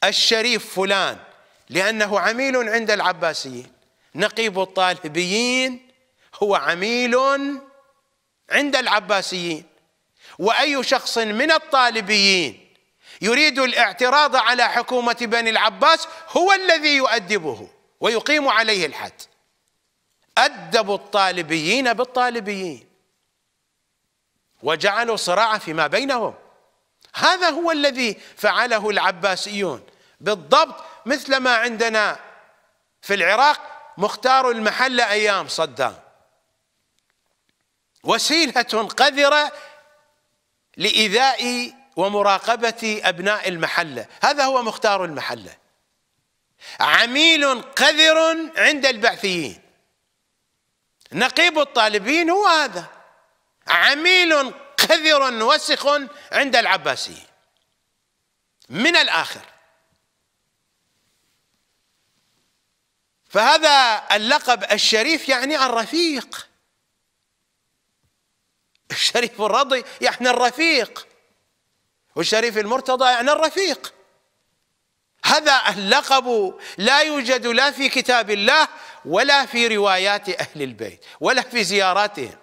الشريف فلان لأنه عميل عند العباسيين نقيب الطالبيين هو عميل عند العباسيين واي شخص من الطالبيين يريد الاعتراض على حكومه بني العباس هو الذي يؤدبه ويقيم عليه الحد ادبوا الطالبيين بالطالبيين وجعلوا صراعا فيما بينهم هذا هو الذي فعله العباسيون بالضبط مثل ما عندنا في العراق مختار المحل ايام صدام وسيله قذره لإيذاء ومراقبة أبناء المحلة هذا هو مختار المحلة عميل قذر عند البعثيين نقيب الطالبين هو هذا عميل قذر وسخ عند العباسيين من الآخر فهذا اللقب الشريف يعني الرفيق الشريف الرضي يعني الرفيق والشريف المرتضى يعني الرفيق هذا اللقب لا يوجد لا في كتاب الله ولا في روايات أهل البيت ولا في زياراتهم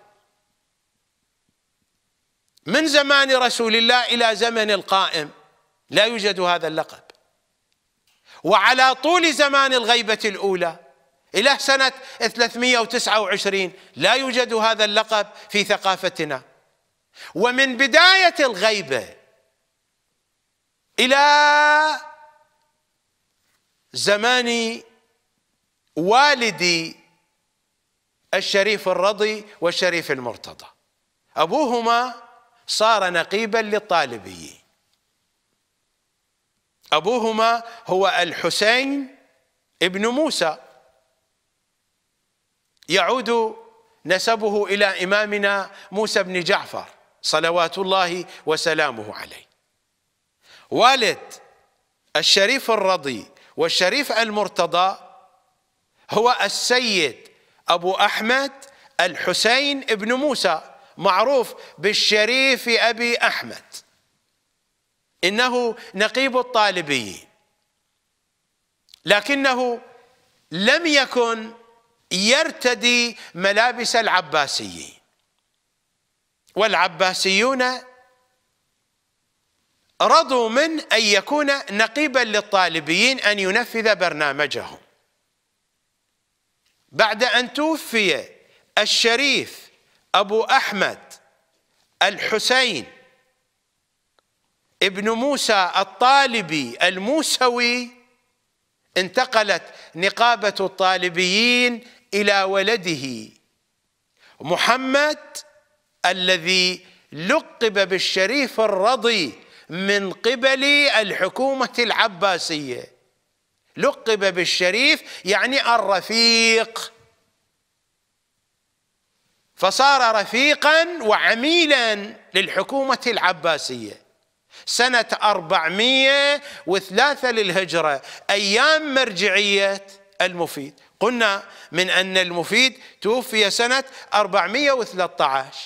من زمان رسول الله إلى زمن القائم لا يوجد هذا اللقب وعلى طول زمان الغيبة الأولى إلى سنة 329 لا يوجد هذا اللقب في ثقافتنا ومن بداية الغيبة إلى زمان والدي الشريف الرضي والشريف المرتضى أبوهما صار نقيبا للطالبيين أبوهما هو الحسين ابن موسى يعود نسبه إلى إمامنا موسى بن جعفر صلوات الله وسلامه عليه والد الشريف الرضي والشريف المرتضى هو السيد أبو أحمد الحسين بن موسى معروف بالشريف أبي أحمد إنه نقيب الطالبيين لكنه لم يكن يرتدي ملابس العباسيين والعباسيون رضوا من أن يكون نقيبا للطالبيين أن ينفذ برنامجهم بعد أن توفي الشريف أبو أحمد الحسين ابن موسى الطالبي الموسوي انتقلت نقابة الطالبيين إلى ولده محمد الذي لقب بالشريف الرضي من قبل الحكومة العباسية لقب بالشريف يعني الرفيق فصار رفيقا وعميلا للحكومة العباسية سنة 403 للهجرة أيام مرجعية المفيد قلنا من أن المفيد توفي سنة 413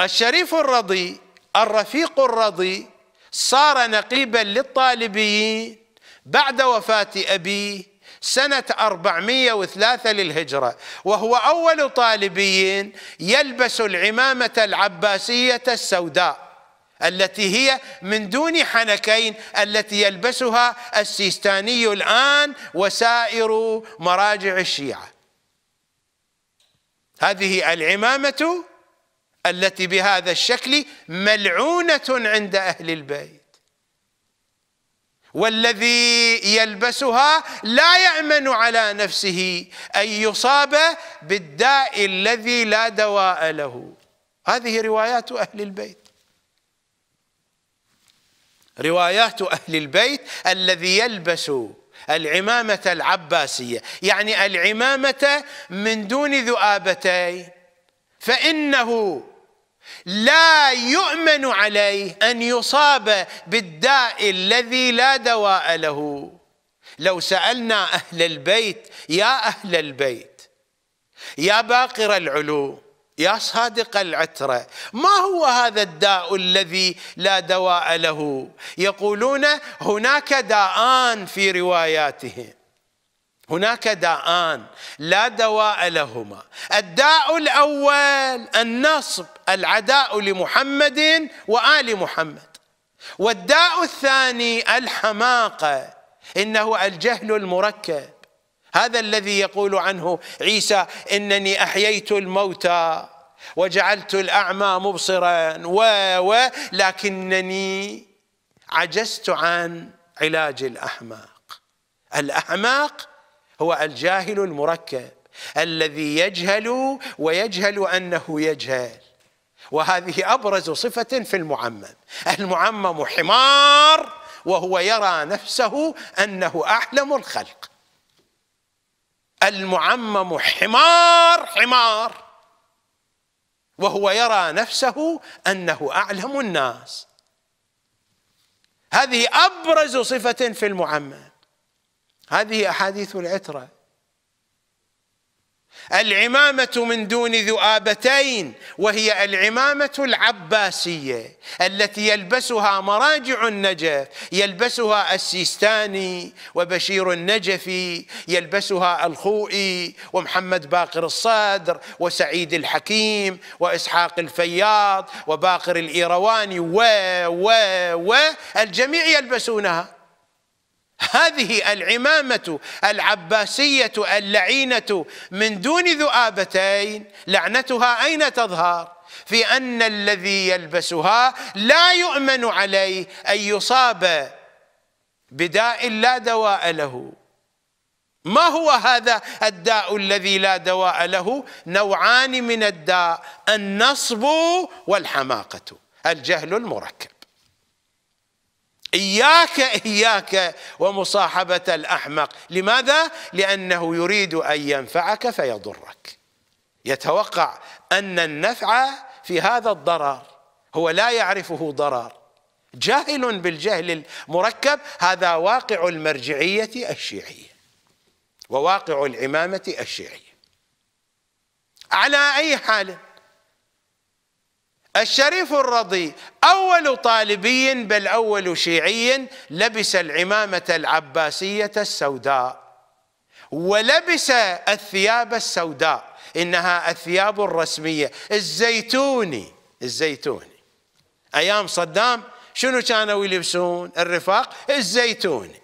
الشريف الرضي الرفيق الرضي صار نقيبا للطالبيين بعد وفاة أبيه سنة 403 للهجرة وهو أول طالبي يلبس العمامة العباسية السوداء التي هي من دون حنكين التي يلبسها السيستاني الآن وسائر مراجع الشيعة هذه العمامة التي بهذا الشكل ملعونة عند أهل البيت والذي يلبسها لا يامن على نفسه ان يصاب بالداء الذي لا دواء له هذه روايات اهل البيت روايات أهل البيت الذي يلبس العمامة العباسية يعني العمامة من دون ذؤابتين فإنه لا يؤمن عليه أن يصاب بالداء الذي لا دواء له لو سألنا أهل البيت يا أهل البيت يا باقر العلوم يا صادق العترة ما هو هذا الداء الذي لا دواء له يقولون هناك داءان في رواياتهم هناك داءان لا دواء لهما الداء الأول النصب العداء لمحمد وآل محمد والداء الثاني الحماقة إنه الجهل المركب هذا الذي يقول عنه عيسى إنني أحييت الموتى وجعلت الأعمى مبصرا و و لكنني عجزت عن علاج الأحماق الأحماق هو الجاهل المركب الذي يجهل ويجهل أنه يجهل وهذه أبرز صفة في المعمم المعمم حمار وهو يرى نفسه أنه أحلم الخلق المعمم حمار حمار وهو يرى نفسه انه اعلم الناس هذه ابرز صفه في المعمم هذه احاديث العتره العمامة من دون ذؤابتين وهي العمامة العباسية التي يلبسها مراجع النجف يلبسها السيستاني وبشير النجفي يلبسها الخوئي ومحمد باقر الصدر وسعيد الحكيم وإسحاق الفياض وباقر الإيرواني و و و الجميع يلبسونها هذه العمامة العباسية اللعينة من دون ذؤابتين لعنتها أين تظهر في أن الذي يلبسها لا يؤمن عليه أن يصاب بداء لا دواء له ما هو هذا الداء الذي لا دواء له نوعان من الداء النصب والحماقة الجهل المركب إياك إياك ومصاحبة الأحمق لماذا؟ لأنه يريد أن ينفعك فيضرك يتوقع أن النفع في هذا الضرر هو لا يعرفه ضرر جاهل بالجهل المركب هذا واقع المرجعية الشيعية وواقع العمامة الشيعية على أي حال الشريف الرضي أول طالبي بل أول شيعي لبس العمامة العباسية السوداء ولبس الثياب السوداء إنها الثياب الرسمية الزيتوني الزيتوني أيام صدام شنو كانوا يلبسون الرفاق الزيتوني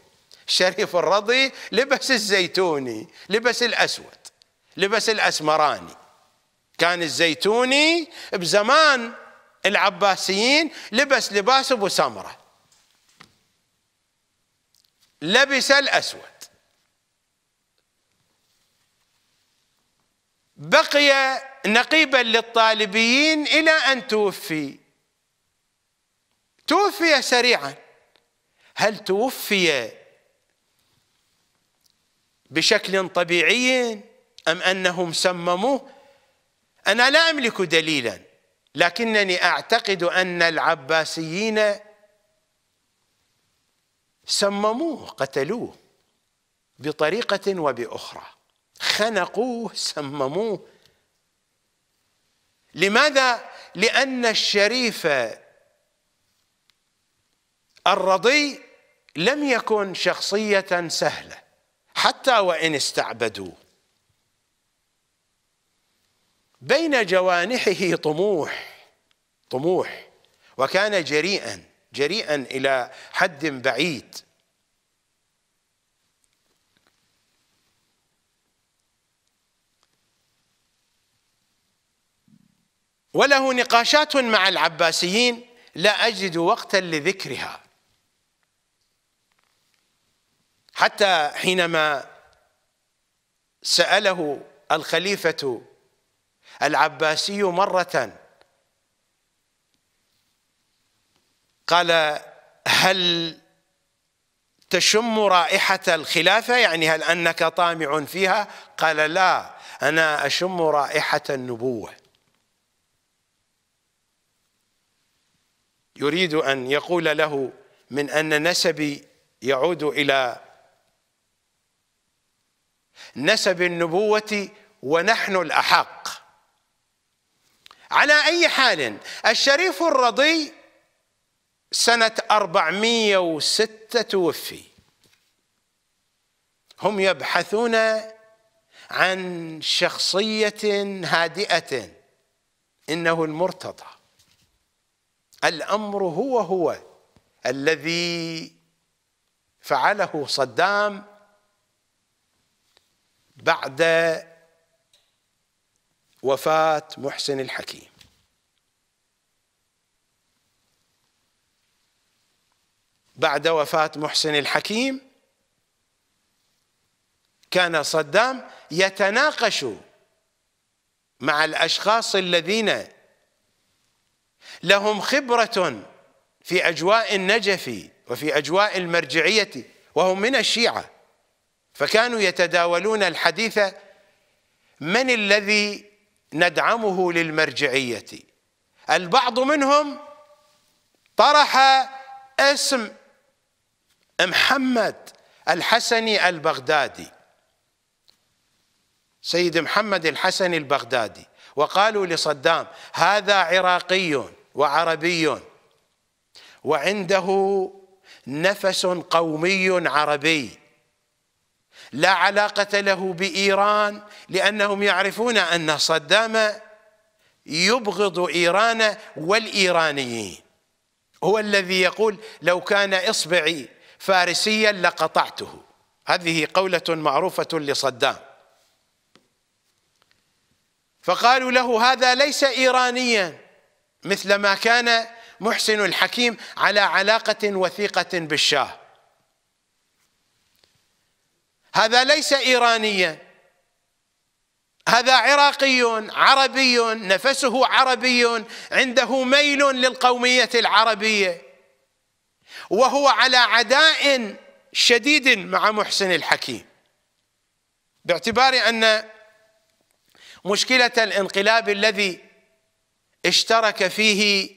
الشريف الرضي لبس الزيتوني لبس الأسود لبس الأسمراني كان الزيتوني بزمان العباسيين لبس لباس ابو سمره لبس الاسود بقي نقيبا للطالبيين الى ان توفي توفي سريعا هل توفي بشكل طبيعي ام انهم سمموه انا لا املك دليلا لكنني أعتقد أن العباسيين سمموه قتلوه بطريقة وبأخرى خنقوه سمموه لماذا؟ لأن الشريف الرضي لم يكن شخصية سهلة حتى وإن استعبدوه بين جوانحه طموح طموح وكان جريئا جريئا إلى حد بعيد وله نقاشات مع العباسيين لا أجد وقتا لذكرها حتى حينما سأله الخليفة العباسي مرة قال هل تشم رائحة الخلافة يعني هل أنك طامع فيها قال لا أنا أشم رائحة النبوة يريد أن يقول له من أن نسبي يعود إلى نسب النبوة ونحن الأحق على أي حال الشريف الرضي سنة 406 توفي هم يبحثون عن شخصية هادئة إنه المرتضى الأمر هو هو الذي فعله صدام بعد وفاة محسن الحكيم بعد وفاة محسن الحكيم كان صدام يتناقش مع الأشخاص الذين لهم خبرة في أجواء النجف وفي أجواء المرجعية وهم من الشيعة فكانوا يتداولون الحديث من الذي ندعمه للمرجعيه البعض منهم طرح اسم محمد الحسني البغدادي سيد محمد الحسني البغدادي وقالوا لصدام هذا عراقي وعربي وعنده نفس قومي عربي لا علاقة له بإيران لأنهم يعرفون أن صدام يبغض إيران والإيرانيين هو الذي يقول لو كان إصبعي فارسيا لقطعته هذه قولة معروفة لصدام فقالوا له هذا ليس إيرانيا مثل ما كان محسن الحكيم على علاقة وثيقة بالشاه هذا ليس إيرانيا هذا عراقي عربي نفسه عربي عنده ميل للقومية العربية وهو على عداء شديد مع محسن الحكيم باعتبار أن مشكلة الانقلاب الذي اشترك فيه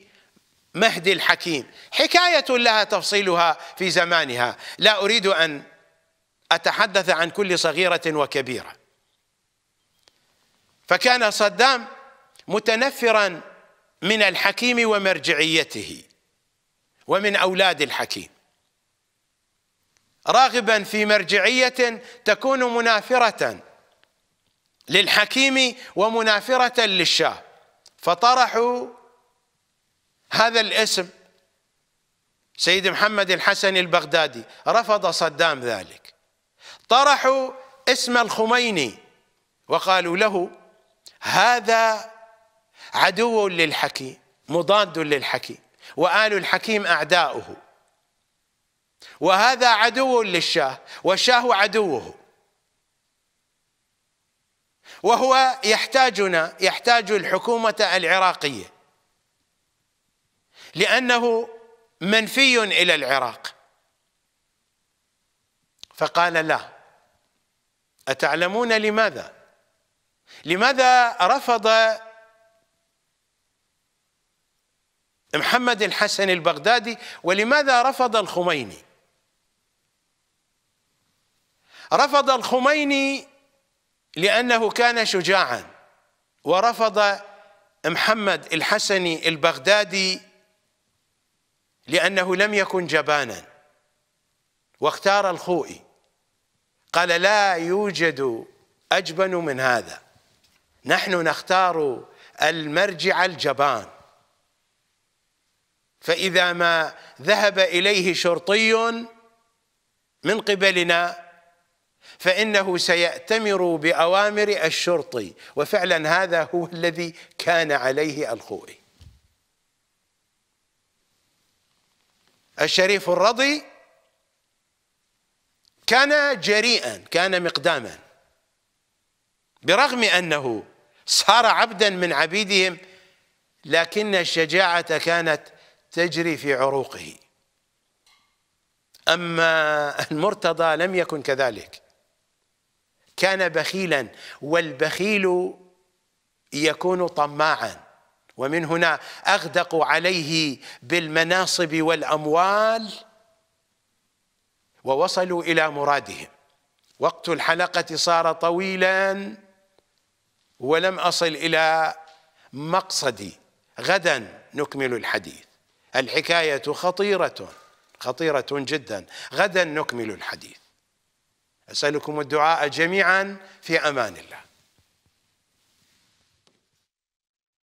مهدي الحكيم حكاية لها تفصيلها في زمانها لا أريد أن أتحدث عن كل صغيرة وكبيرة فكان صدام متنفرا من الحكيم ومرجعيته ومن أولاد الحكيم راغبا في مرجعية تكون منافرة للحكيم ومنافرة للشاه فطرحوا هذا الاسم سيد محمد الحسن البغدادي رفض صدام ذلك طرحوا اسم الخميني وقالوا له هذا عدو للحكيم مضاد للحكيم وآل الحكيم أعداؤه وهذا عدو للشاه والشاه عدوه وهو يحتاجنا يحتاج الحكومة العراقية لأنه منفي إلى العراق فقال لا أتعلمون لماذا؟ لماذا رفض محمد الحسن البغدادي ولماذا رفض الخميني؟ رفض الخميني لأنه كان شجاعا ورفض محمد الحسني البغدادي لأنه لم يكن جبانا واختار الخوئي قال لا يوجد أجبن من هذا نحن نختار المرجع الجبان فإذا ما ذهب إليه شرطي من قبلنا فإنه سيأتمر بأوامر الشرطي وفعلا هذا هو الذي كان عليه الخوئي الشريف الرضي كان جريئا كان مقداما برغم أنه صار عبدا من عبيدهم لكن الشجاعة كانت تجري في عروقه أما المرتضى لم يكن كذلك كان بخيلا والبخيل يكون طماعا ومن هنا أغدقوا عليه بالمناصب والأموال ووصلوا إلى مرادهم وقت الحلقة صار طويلا ولم أصل إلى مقصدي غدا نكمل الحديث الحكاية خطيرة خطيرة جدا غدا نكمل الحديث أسألكم الدعاء جميعا في أمان الله